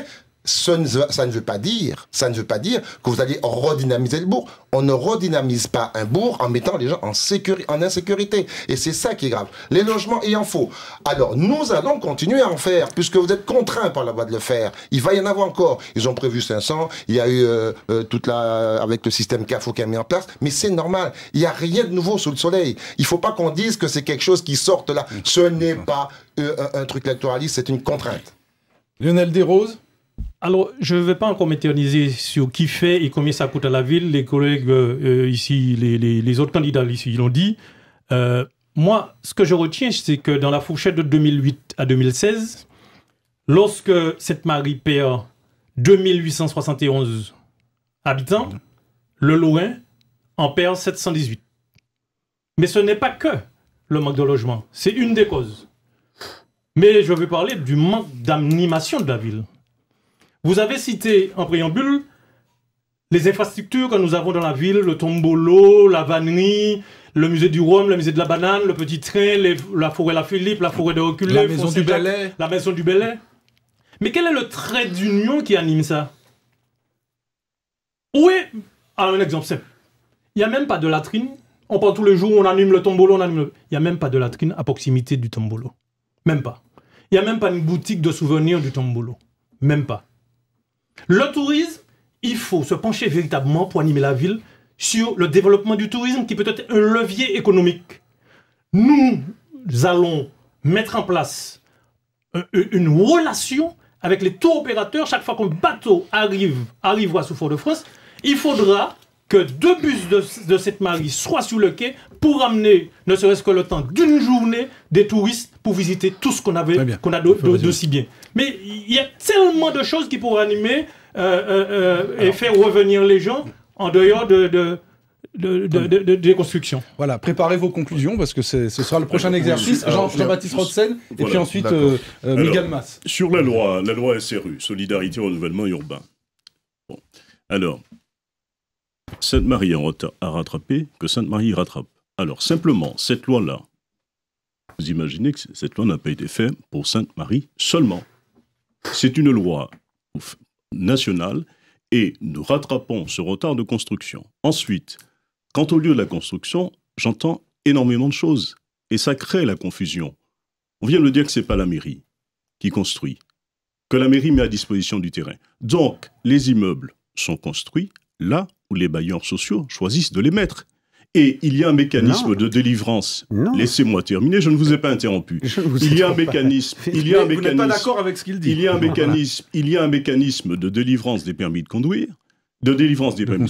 ça ne, veut pas dire, ça ne veut pas dire que vous allez redynamiser le bourg. On ne redynamise pas un bourg en mettant les gens en, en insécurité. Et c'est ça qui est grave. Les logements ayant faux. Alors, nous allons continuer à en faire, puisque vous êtes contraints par la loi de le faire. Il va y en avoir encore. Ils ont prévu 500. Il y a eu euh, euh, toute la, avec le système CAFO qui a mis en place. Mais c'est normal. Il n'y a rien de nouveau sous le soleil. Il ne faut pas qu'on dise que c'est quelque chose qui sorte là. Ce n'est pas euh, un, un truc électoraliste, c'est une contrainte. Lionel Desroses alors, je ne vais pas encore m'éterniser sur qui fait et combien ça coûte à la ville. Les collègues euh, euh, ici, les, autres candidats ici, ils l'ont dit. Euh, moi, ce que je retiens, c'est que dans la fourchette de 2008 à 2016, lorsque cette Marie perd 2871 habitants, le Lorrain en perd 718. Mais ce n'est pas que le manque de logement, c'est une des causes. Mais je veux parler du manque d'animation de la ville. Vous avez cité en préambule les infrastructures que nous avons dans la ville, le tombolo, la vannerie, le musée du Rhum, le musée de la banane, le petit train, la forêt La Philippe, la forêt de Reculé, la maison du Belay. La maison du Mais quel est le trait d'union qui anime ça Oui Alors, ah, un exemple simple. Il n'y a même pas de latrine. On parle tous les jours, on anime le tombolo, on anime le. Il n'y a même pas de latrine à proximité du tombolo. Même pas. Il n'y a même pas une boutique de souvenirs du tombolo. Même pas. Le tourisme, il faut se pencher véritablement pour animer la ville sur le développement du tourisme qui peut être un levier économique. Nous allons mettre en place euh, euh, une relation avec les tour opérateurs. Chaque fois qu'un bateau arrive, à sous Fort-de-France, il faudra que deux bus de, cette cette marie soient sur le quai pour amener, ne serait-ce que le temps d'une journée, des touristes pour visiter tout ce qu'on avait, qu'on a d'aussi bien. Mais il y a tellement de choses qui pourraient animer euh, euh, euh, et faire revenir les gens en dehors de, de de, Voilà, préparez vos conclusions parce que ce sera le prochain exercice. Jean-Baptiste Jean et puis ensuite Miguel Mas. Sur la loi, la loi SRU, Solidarité Renouvellement Urbain. Bon. Alors, Sainte-Marie a rattrapé que Sainte-Marie rattrape. Alors simplement, cette loi-là, vous imaginez que cette loi n'a pas été faite pour Sainte-Marie seulement. C'est une loi nationale et nous rattrapons ce retard de construction. Ensuite, quant au lieu de la construction, j'entends énormément de choses et ça crée la confusion. On vient de dire que ce n'est pas la mairie qui construit, que la mairie met à disposition du terrain. Donc, les immeubles sont construits là les bailleurs sociaux choisissent de les mettre. Et il y a un mécanisme de délivrance. Laissez-moi terminer, je ne vous ai pas interrompu. Il y a un mécanisme. Il y a un pas d'accord avec ce qu'il dit. Il y a un mécanisme. de délivrance des permis de conduire, de délivrance des, permis,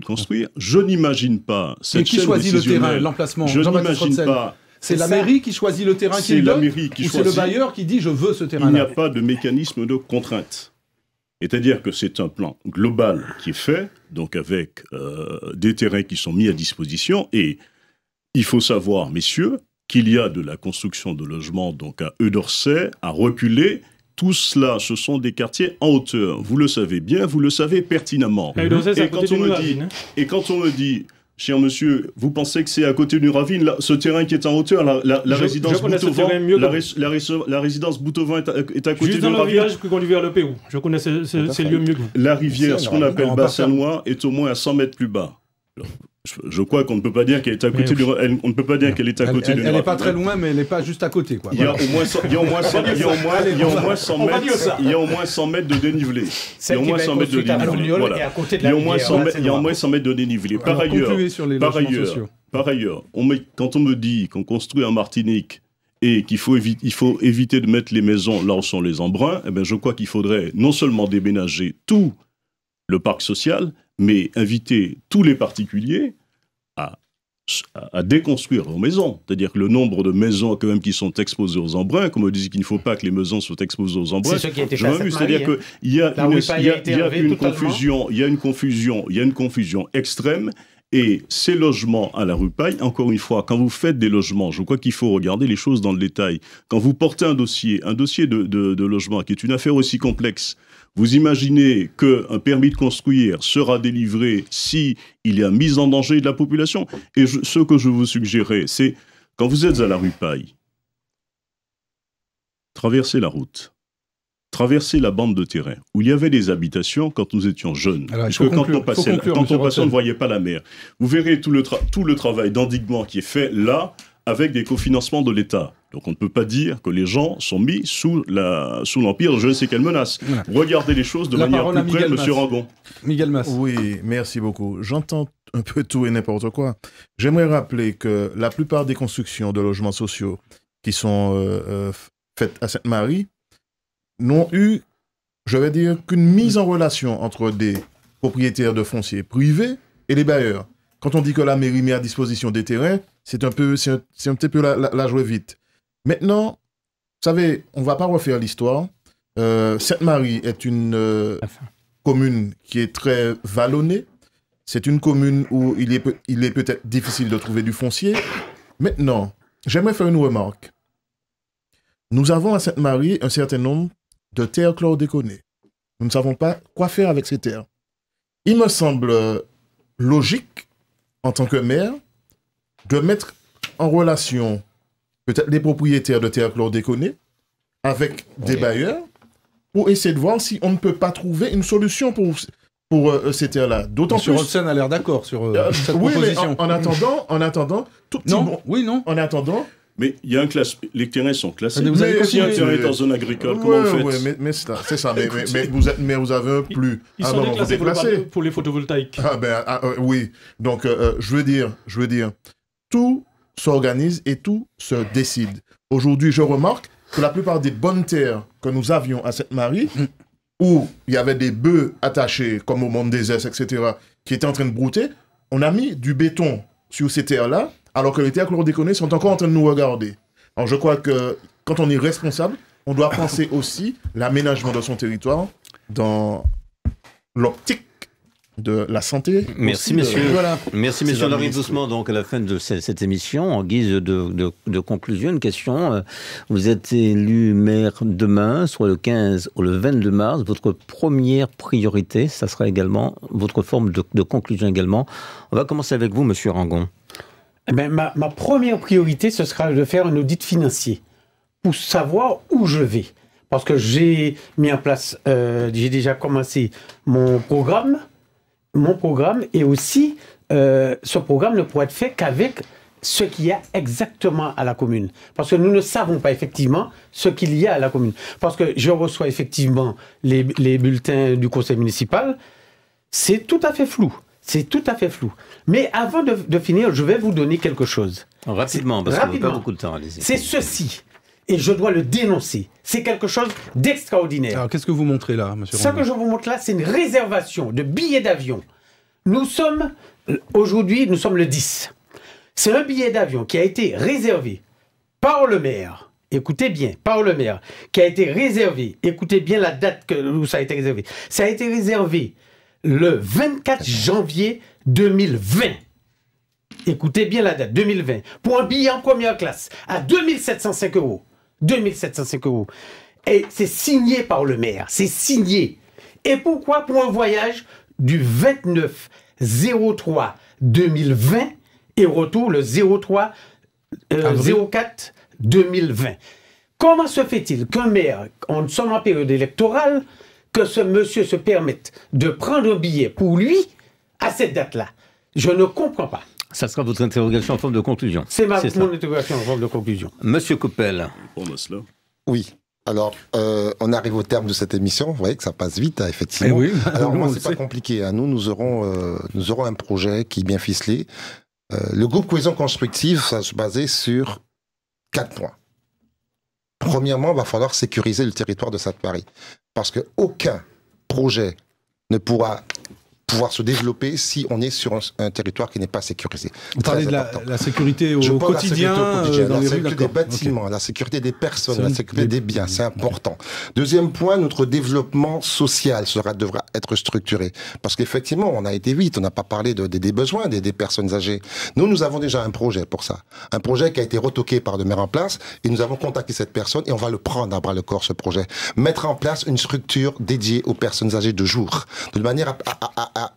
de construire. Je n'imagine pas cette qui choisit le terrain, l'emplacement Je n'imagine pas. C'est la mairie qui choisit le terrain qui est C'est le bailleur qui dit je veux ce terrain. -là. Il n'y a pas de mécanisme de contrainte. C'est-à-dire que c'est un plan global qui est fait, donc avec euh, des terrains qui sont mis à disposition. Et il faut savoir, messieurs, qu'il y a de la construction de logements donc à Eudorset, à Reculé. Tout cela, ce sont des quartiers en hauteur. Vous le savez bien, vous le savez pertinemment. Et, quand on dit, hein. et quand on me dit Cher monsieur, vous pensez que c'est à côté d'une ravine, ce terrain qui est en hauteur, la, résidence Boutovin, la, la, résidence Boutovin est à, est à côté Juste dans le village que qu'on à le Pérou. Je connais ces, lieux mieux que vous. La rivière, ce qu'on appelle Bassanois, est au moins à 100 mètres plus bas je crois qu'on ne peut pas dire qu'elle est à côté du, on ne peut pas dire qu'elle est à côté elle, n'est pas très loin mais elle n'est pas juste à côté Il y a au moins 100 il y a au moins il y a au moins mètres il y a au moins 100 mètres de dénivelé. Il y a au moins 100 mètres de dénivelé. Il y a au moins 100 mètres de dénivelé. Par ailleurs par ailleurs par ailleurs quand on me dit qu'on construit en Martinique et qu'il faut, faut éviter de mettre les maisons là où sont les embruns, eh ben je crois qu'il faudrait non seulement déménager tout le parc social, mais inviter tous les particuliers à, à, déconstruire leurs maisons. C'est-à-dire que le nombre de maisons quand même qui sont exposées aux embruns, comme on disait qu'il ne faut pas que les maisons soient exposées aux embruns. C'est ce qui a à dire qu'il y a une confusion, il y a une confusion, il y a une confusion extrême. Et ces logements à la rue Paille, encore une fois, quand vous faites des logements, je crois qu'il faut regarder les choses dans le détail. Quand vous portez un dossier, un dossier de, de logement qui est une affaire aussi complexe vous imaginez qu'un permis de construire sera délivré si il y a mise en danger de la population Et ce que je vous suggérerais, c'est quand vous êtes à la rue Paille, traversez la route traversez la bande de terrain où il y avait des habitations quand nous étions jeunes. parce que quand on passait, on, ne voyait pas la mer. Vous verrez tout le, tout le travail d'endiguement qui est fait là avec des cofinancements de l'État. Donc on ne peut pas dire que les gens sont mis sous l'empire de je ne sais quelle menace. Regardez les choses de manière plus près, Monsieur Rangon. Miguel Oui, merci beaucoup. J'entends un peu tout et n'importe quoi. J'aimerais rappeler que la plupart des constructions de logements sociaux qui sont euh, euh, faites à Sainte-Marie n'ont eu, je vais dire, qu'une mise en relation entre des propriétaires de fonciers privés et les bailleurs. Quand on dit que la mairie met à disposition des terrains, c'est un peu, c'est un, petit peu la, la, la jouer vite. Maintenant, vous savez, on ne va pas refaire l'histoire. Euh, Sainte-Marie est une euh, commune qui est très vallonnée. C'est une commune où il est, il est peut-être difficile de trouver du foncier. Maintenant, j'aimerais faire une remarque. Nous avons à Sainte-Marie un certain nombre de terres chlordéconées. Nous ne savons pas quoi faire avec ces terres. Il me semble euh, logique, en tant que maire, de mettre en relation peut-être les propriétaires de terres que l'on déconne avec des bailleurs, pour essayer de voir si on ne peut pas trouver une solution pour, pour euh, euh, ces terres-là. D'autant plus... Robson a l'air d'accord sur cette euh, cette oui, Mais en, attendant, en attendant, tout non, oui, non. En attendant, mais il y a un classe... les terrains sont classés. Ah, mais vous avez aussi un terrain est en zone agricole, comment Oui, mais, c'est ça. mais, vous êtes, vous avez un plus. Ils, ah, sont non, Pour, les photovoltaïques. Ah ben ah, oui. Donc je veux dire, je veux dire, tout s'organise et tout se décide. Aujourd'hui, je remarque que la plupart des bonnes terres que nous avions à Sainte-Marie, où il y avait des bœufs attachés, comme au monde des S, etc., qui étaient en train de brouter, on a mis du béton sur ces terres-là, alors que les terres déconne sont encore en train de nous regarder. Alors je crois que quand on est responsable, on doit penser aussi l'aménagement de son territoire dans l'optique de la santé. Merci, messieurs. Euh, Merci, messieurs. On arrive doucement donc à la fin de cette, émission. En guise de, conclusion, une question. Euh, vous êtes élu maire demain, soit le 15 ou le 22 mars. Votre première priorité, ça sera également votre forme de, conclusion également. On va commencer avec vous, monsieur Rangon. Eh ben, ma, première priorité, ce sera de faire un audit financier pour savoir où je vais. Parce que j'ai mis en place, euh, j'ai déjà commencé mon programme mon programme et aussi euh, ce programme ne pourraient être fait qu'avec ce qu'il y a exactement à la commune. Parce que nous ne savons pas effectivement ce qu'il y a à la commune. Parce que je reçois effectivement les, bulletins du conseil municipal. C'est tout à fait flou. C'est tout à fait flou. Mais avant de, finir, je vais vous donner quelque chose. Rapidement, parce qu'on n'a pas beaucoup de temps. C'est ceci et je dois le dénoncer. C'est quelque chose d'extraordinaire. Alors qu'est-ce que vous montrez là, monsieur Ce que je vous montre là, c'est une réservation de billets d'avion. Nous sommes, euh, aujourd'hui, nous sommes le 10. C'est un billet d'avion qui a été réservé par le maire. Écoutez bien, par le maire, qui a été réservé. Écoutez bien la date que, où ça a été réservé. Ça a été réservé le 24 janvier 2020. Écoutez bien la date, 2020. Pour un billet en première classe à 2705 euros. 2705 euros. Et c'est signé par le maire. C'est signé. Et pourquoi pour un voyage du 29 03 2020 et retour le 03 04 2020. Comment se fait-il qu'un maire, en sommes en période électorale, que ce monsieur se permette de prendre un billet pour lui à cette date-là Je ne comprends pas. Ça sera votre interrogation en forme de conclusion. C'est ma mon interrogation en forme de conclusion. Monsieur Coppel. Oui. Alors, euh, on arrive au terme de cette émission. Vous voyez que ça passe vite, hein, effectivement. Eh bah, Alors, moi, c'est pas compliqué. À hein. Nous, nous aurons, euh, nous aurons un projet qui est bien ficelé. Euh, le groupe Cohésion Constructive, ça se baser sur quatre points. Premièrement, il va falloir sécuriser le territoire de Sainte-Marie. Parce qu'aucun projet ne pourra pouvoir se développer si on est sur un, territoire qui n'est pas sécurisé. Vous parlez de la, sécurité au quotidien, euh, la sécurité des bâtiments, la sécurité des personnes, la sécurité des biens, c'est important. Deuxième point, notre développement social sera devra être structuré parce qu'effectivement, on a été vite, on n'a pas parlé des besoins des, des, personnes âgées. Nous, nous avons déjà un projet pour ça, un projet qui a été retoqué par de maire en place et nous avons contacté cette personne et on va le prendre à bras le corps ce projet, mettre en place une structure dédiée aux personnes âgées de jour, de manière à, à, à あ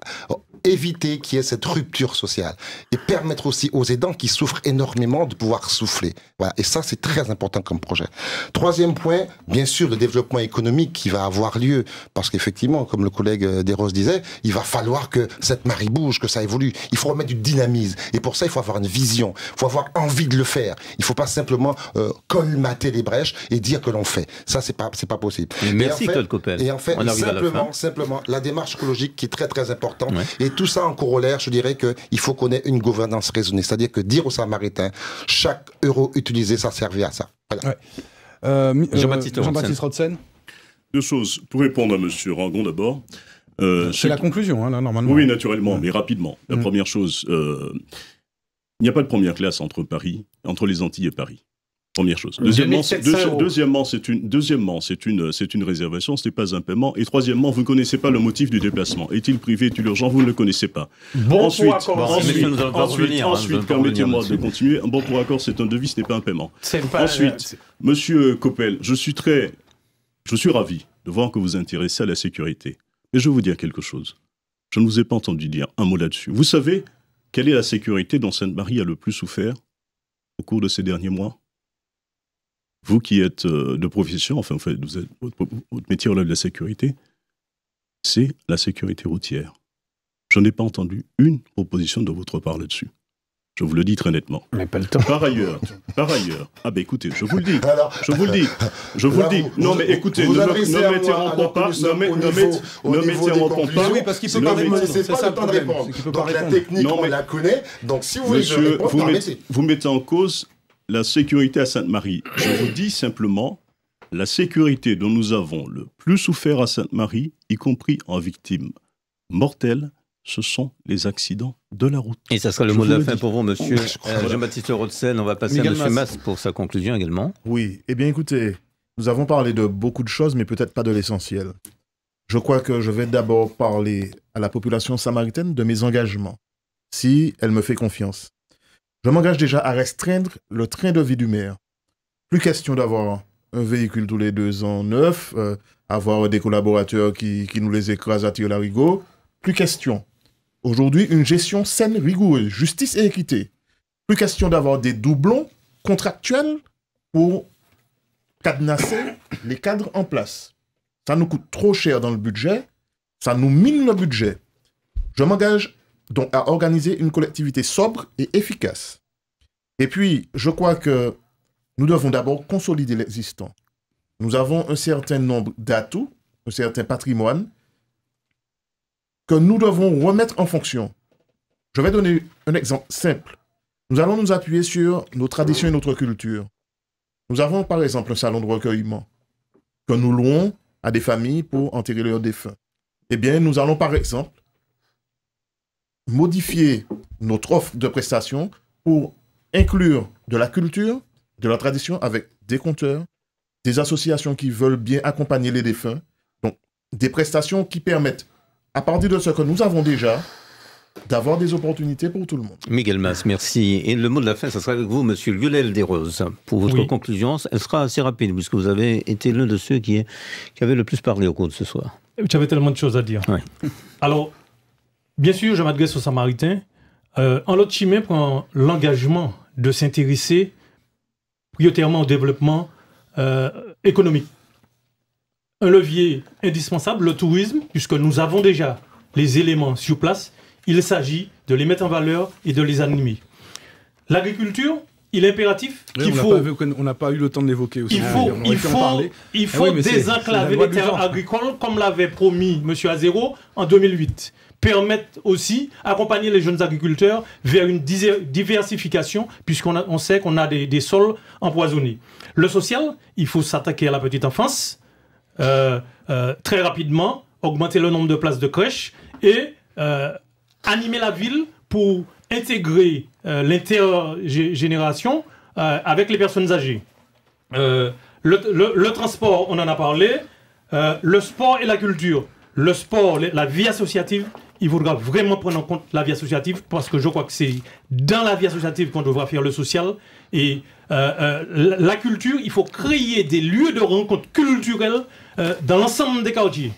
éviter qu'il y ait cette rupture sociale et permettre aussi aux aidants qui souffrent énormément de pouvoir souffler. Voilà. Et ça, c'est très important comme projet. Troisième point, bien sûr, le développement économique qui va avoir lieu parce qu'effectivement, comme le collègue euh, Desros disait, il va falloir que cette marée bouge, que ça évolue. Il faut remettre du dynamisme et pour ça, il faut avoir une vision, il faut avoir envie de le faire. Il ne faut pas simplement euh, colmater les brèches et dire que l'on fait. Ça, c'est pas, c'est pas possible. merci en Et en fait, simplement, la simplement, la démarche écologique qui est très très importante. Et et tout ça en corollaire, je dirais qu'il faut qu'on ait une gouvernance raisonnée. C'est-à-dire que dire aux Samaritains, chaque euro utilisé, ça servait à ça. Euh, euh, Jean-Baptiste Rodsen Deux choses. Pour répondre à M. Rangon d'abord. Euh, C'est la conclusion, hein, là, normalement. Oui, naturellement, mais rapidement. La mm. première chose, il n'y a pas de première classe entre Paris, entre les Antilles et Paris. Première chose. Deuxièmement, c'est deuxièmement, une, deuxièmement, une, réservation, ce n'est pas un paiement. Et troisièmement, vous ne connaissez pas le motif du déplacement. Est-il privé, est-il urgent Vous ne le connaissez pas. Bon ensuite, pour accord, ensuite, hein, permettez-moi de continuer. Un bon pour accord, c'est un devis, ce n'est pas un paiement. ensuite, monsieur Coppel, je suis très. Je suis ravi de voir que vous vous intéressez à la sécurité. Mais je vais vous dire quelque chose. Je ne vous ai pas entendu dire un mot là-dessus. Vous savez quelle est la sécurité dont Sainte-Marie a le plus souffert au cours de ces derniers mois vous qui êtes euh, de profession, enfin, vous êtes, votre, métier relève de la sécurité, c'est la sécurité routière. Je n'ai pas entendu une proposition de votre part là-dessus. Je vous le dis très nettement. Mais pas le temps. Par ailleurs, par ailleurs. Ah ben écoutez, je vous le dis. Alors, je vous le dis. Je vous le dis. Non mais écoutez, vous ne, ne m'interrompons pas. Ne m'interrompons pas. Oui, parce qu'il peut pas répondre. C'est pas le temps de répondre. Donc la technique, on la connaît. Donc si vous voulez, je vous mettez en cause la sécurité à Sainte-Marie, je vous dis simplement, la sécurité dont nous avons le plus souffert à Sainte-Marie, y compris en victimes mortelle, ce sont les accidents de la route. Et ça sera le mot de la fin pour vous, monsieur euh, Jean-Baptiste Rodsen. On va passer à monsieur pour sa conclusion également. Oui, eh bien écoutez, nous avons parlé de beaucoup de choses, mais peut-être pas de l'essentiel. Je crois que je vais d'abord parler à la population samaritaine de mes engagements, si elle me fait confiance. Je m'engage déjà à restreindre le train de vie du maire. Plus question d'avoir un véhicule tous les deux ans neuf, euh, avoir des collaborateurs qui, nous les écrasent à la larigot. Plus question. Aujourd'hui, une gestion saine, rigoureuse, justice et équité. Plus question d'avoir des doublons contractuels pour cadenasser les cadres en place. Ça nous coûte trop cher dans le budget, ça nous mine le budget. Je m'engage donc à organiser une collectivité sobre et efficace. Et puis, je crois que nous devons d'abord consolider l'existant. Nous avons un certain nombre d'atouts, un certain patrimoine que nous devons remettre en fonction. Je vais donner un exemple simple. Nous allons nous appuyer sur nos traditions et notre culture. Nous avons par exemple un salon de recueillement que nous louons à des familles pour enterrer leurs défunts. Eh bien, nous allons par exemple modifier notre offre de prestations pour inclure de la culture, de la tradition avec des compteurs, des associations qui veulent bien accompagner les défunts. Donc, des prestations qui permettent, à partir de ce que nous avons déjà, d'avoir des opportunités pour tout le monde. Miguel Mas, merci. Et le mot de la fin, ça sera avec vous, Monsieur des Desroses. Pour votre conclusion, elle sera assez rapide, puisque vous avez été l'un de ceux qui, qui avait le plus parlé au cours de ce soir. J'avais tellement de choses à dire. Alors, Bien sûr, je m'adresse aux Samaritains. Euh, en l'autre chemin, prend l'engagement de s'intéresser prioritairement au développement euh, économique. Un levier indispensable, le tourisme, puisque nous avons déjà les éléments sur place, il s'agit de les mettre en valeur et de les animer. L'agriculture, il est impératif qu'il faut. on n'a pas eu le temps de aussi. Il ah, faut, il ah désenclaver les terres agricoles comme l'avait promis M. Azero en 2008 permettent aussi accompagner les jeunes agriculteurs vers une diversification, puisqu'on on sait qu'on a des, des, sols empoisonnés. Le social, il faut s'attaquer à la petite enfance euh, euh, très rapidement, augmenter le nombre de places de crèche et euh, animer la ville pour intégrer l'intergénération avec les personnes âgées. le, transport, on en a parlé. le sport et la culture. Le sport, la vie associative il faudra vraiment prendre en compte la vie associative parce que je crois que c'est dans la vie associative qu'on devra faire le social. Et euh, euh, la culture, il faut créer des lieux de rencontre culturels euh, dans l'ensemble des quartiers.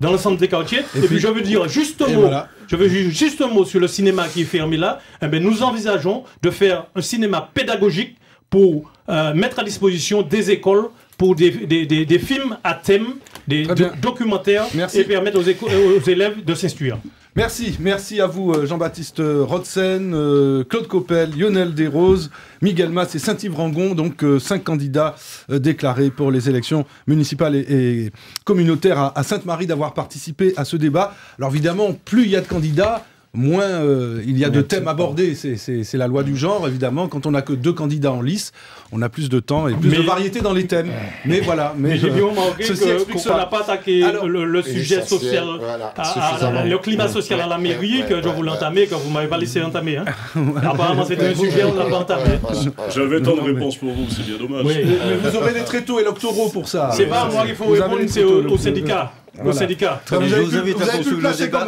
Dans l'ensemble des quartiers. Et, puis, je veux dire juste un Je veux juste sur le cinéma qui est fermé là. Eh ben, nous envisageons de faire un cinéma pédagogique pour mettre à disposition des écoles pour des, films à thème, des documentaires, Merci. et permettre euh, aux, élèves de s'instruire. Merci, merci à vous euh, Jean-Baptiste euh, Rodsen, Claude Coppel, Lionel Desroses, Miguel Mas et Saint-Yves Rangon, donc cinq candidats déclarés pour les élections municipales et, communautaires à Sainte-Marie d'avoir participé à ce débat. Alors évidemment, plus il y a de candidats, moins euh, il y a de thèmes abordés. C'est la loi du genre, évidemment. Quand on n'a que deux candidats en lice, on a plus de temps et plus de variété dans les thèmes. Mais voilà. Mais, mais j'ai euh, bien manqué que n'a pas attaqué le, sujet social, le climat social à la mairie, que je vous entamer, quand vous ne m'avez pas laissé entamer. Hein. Apparemment, c'était un sujet on n'a pas entamé. J'avais tant de réponses pour vous, c'est bien dommage. Mais vous aurez des tréteaux électoraux pour ça. C'est pas à euh, moi qu'il faut répondre, c'est au syndicat. Vous, avez tout quand Vous avez le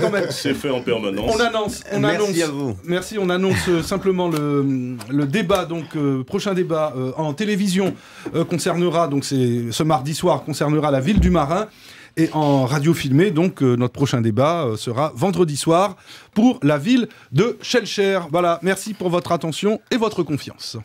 quand même. C'est fait en permanence. On annonce. On Merci annonce, à vous. Merci. On annonce euh, simplement le, débat. Donc euh, prochain débat euh, en télévision concernera donc ce mardi soir concernera la ville du Marin. Et en radio filmée, donc notre prochain débat sera vendredi soir pour la ville de Chelcher. Voilà, merci pour votre attention et votre confiance.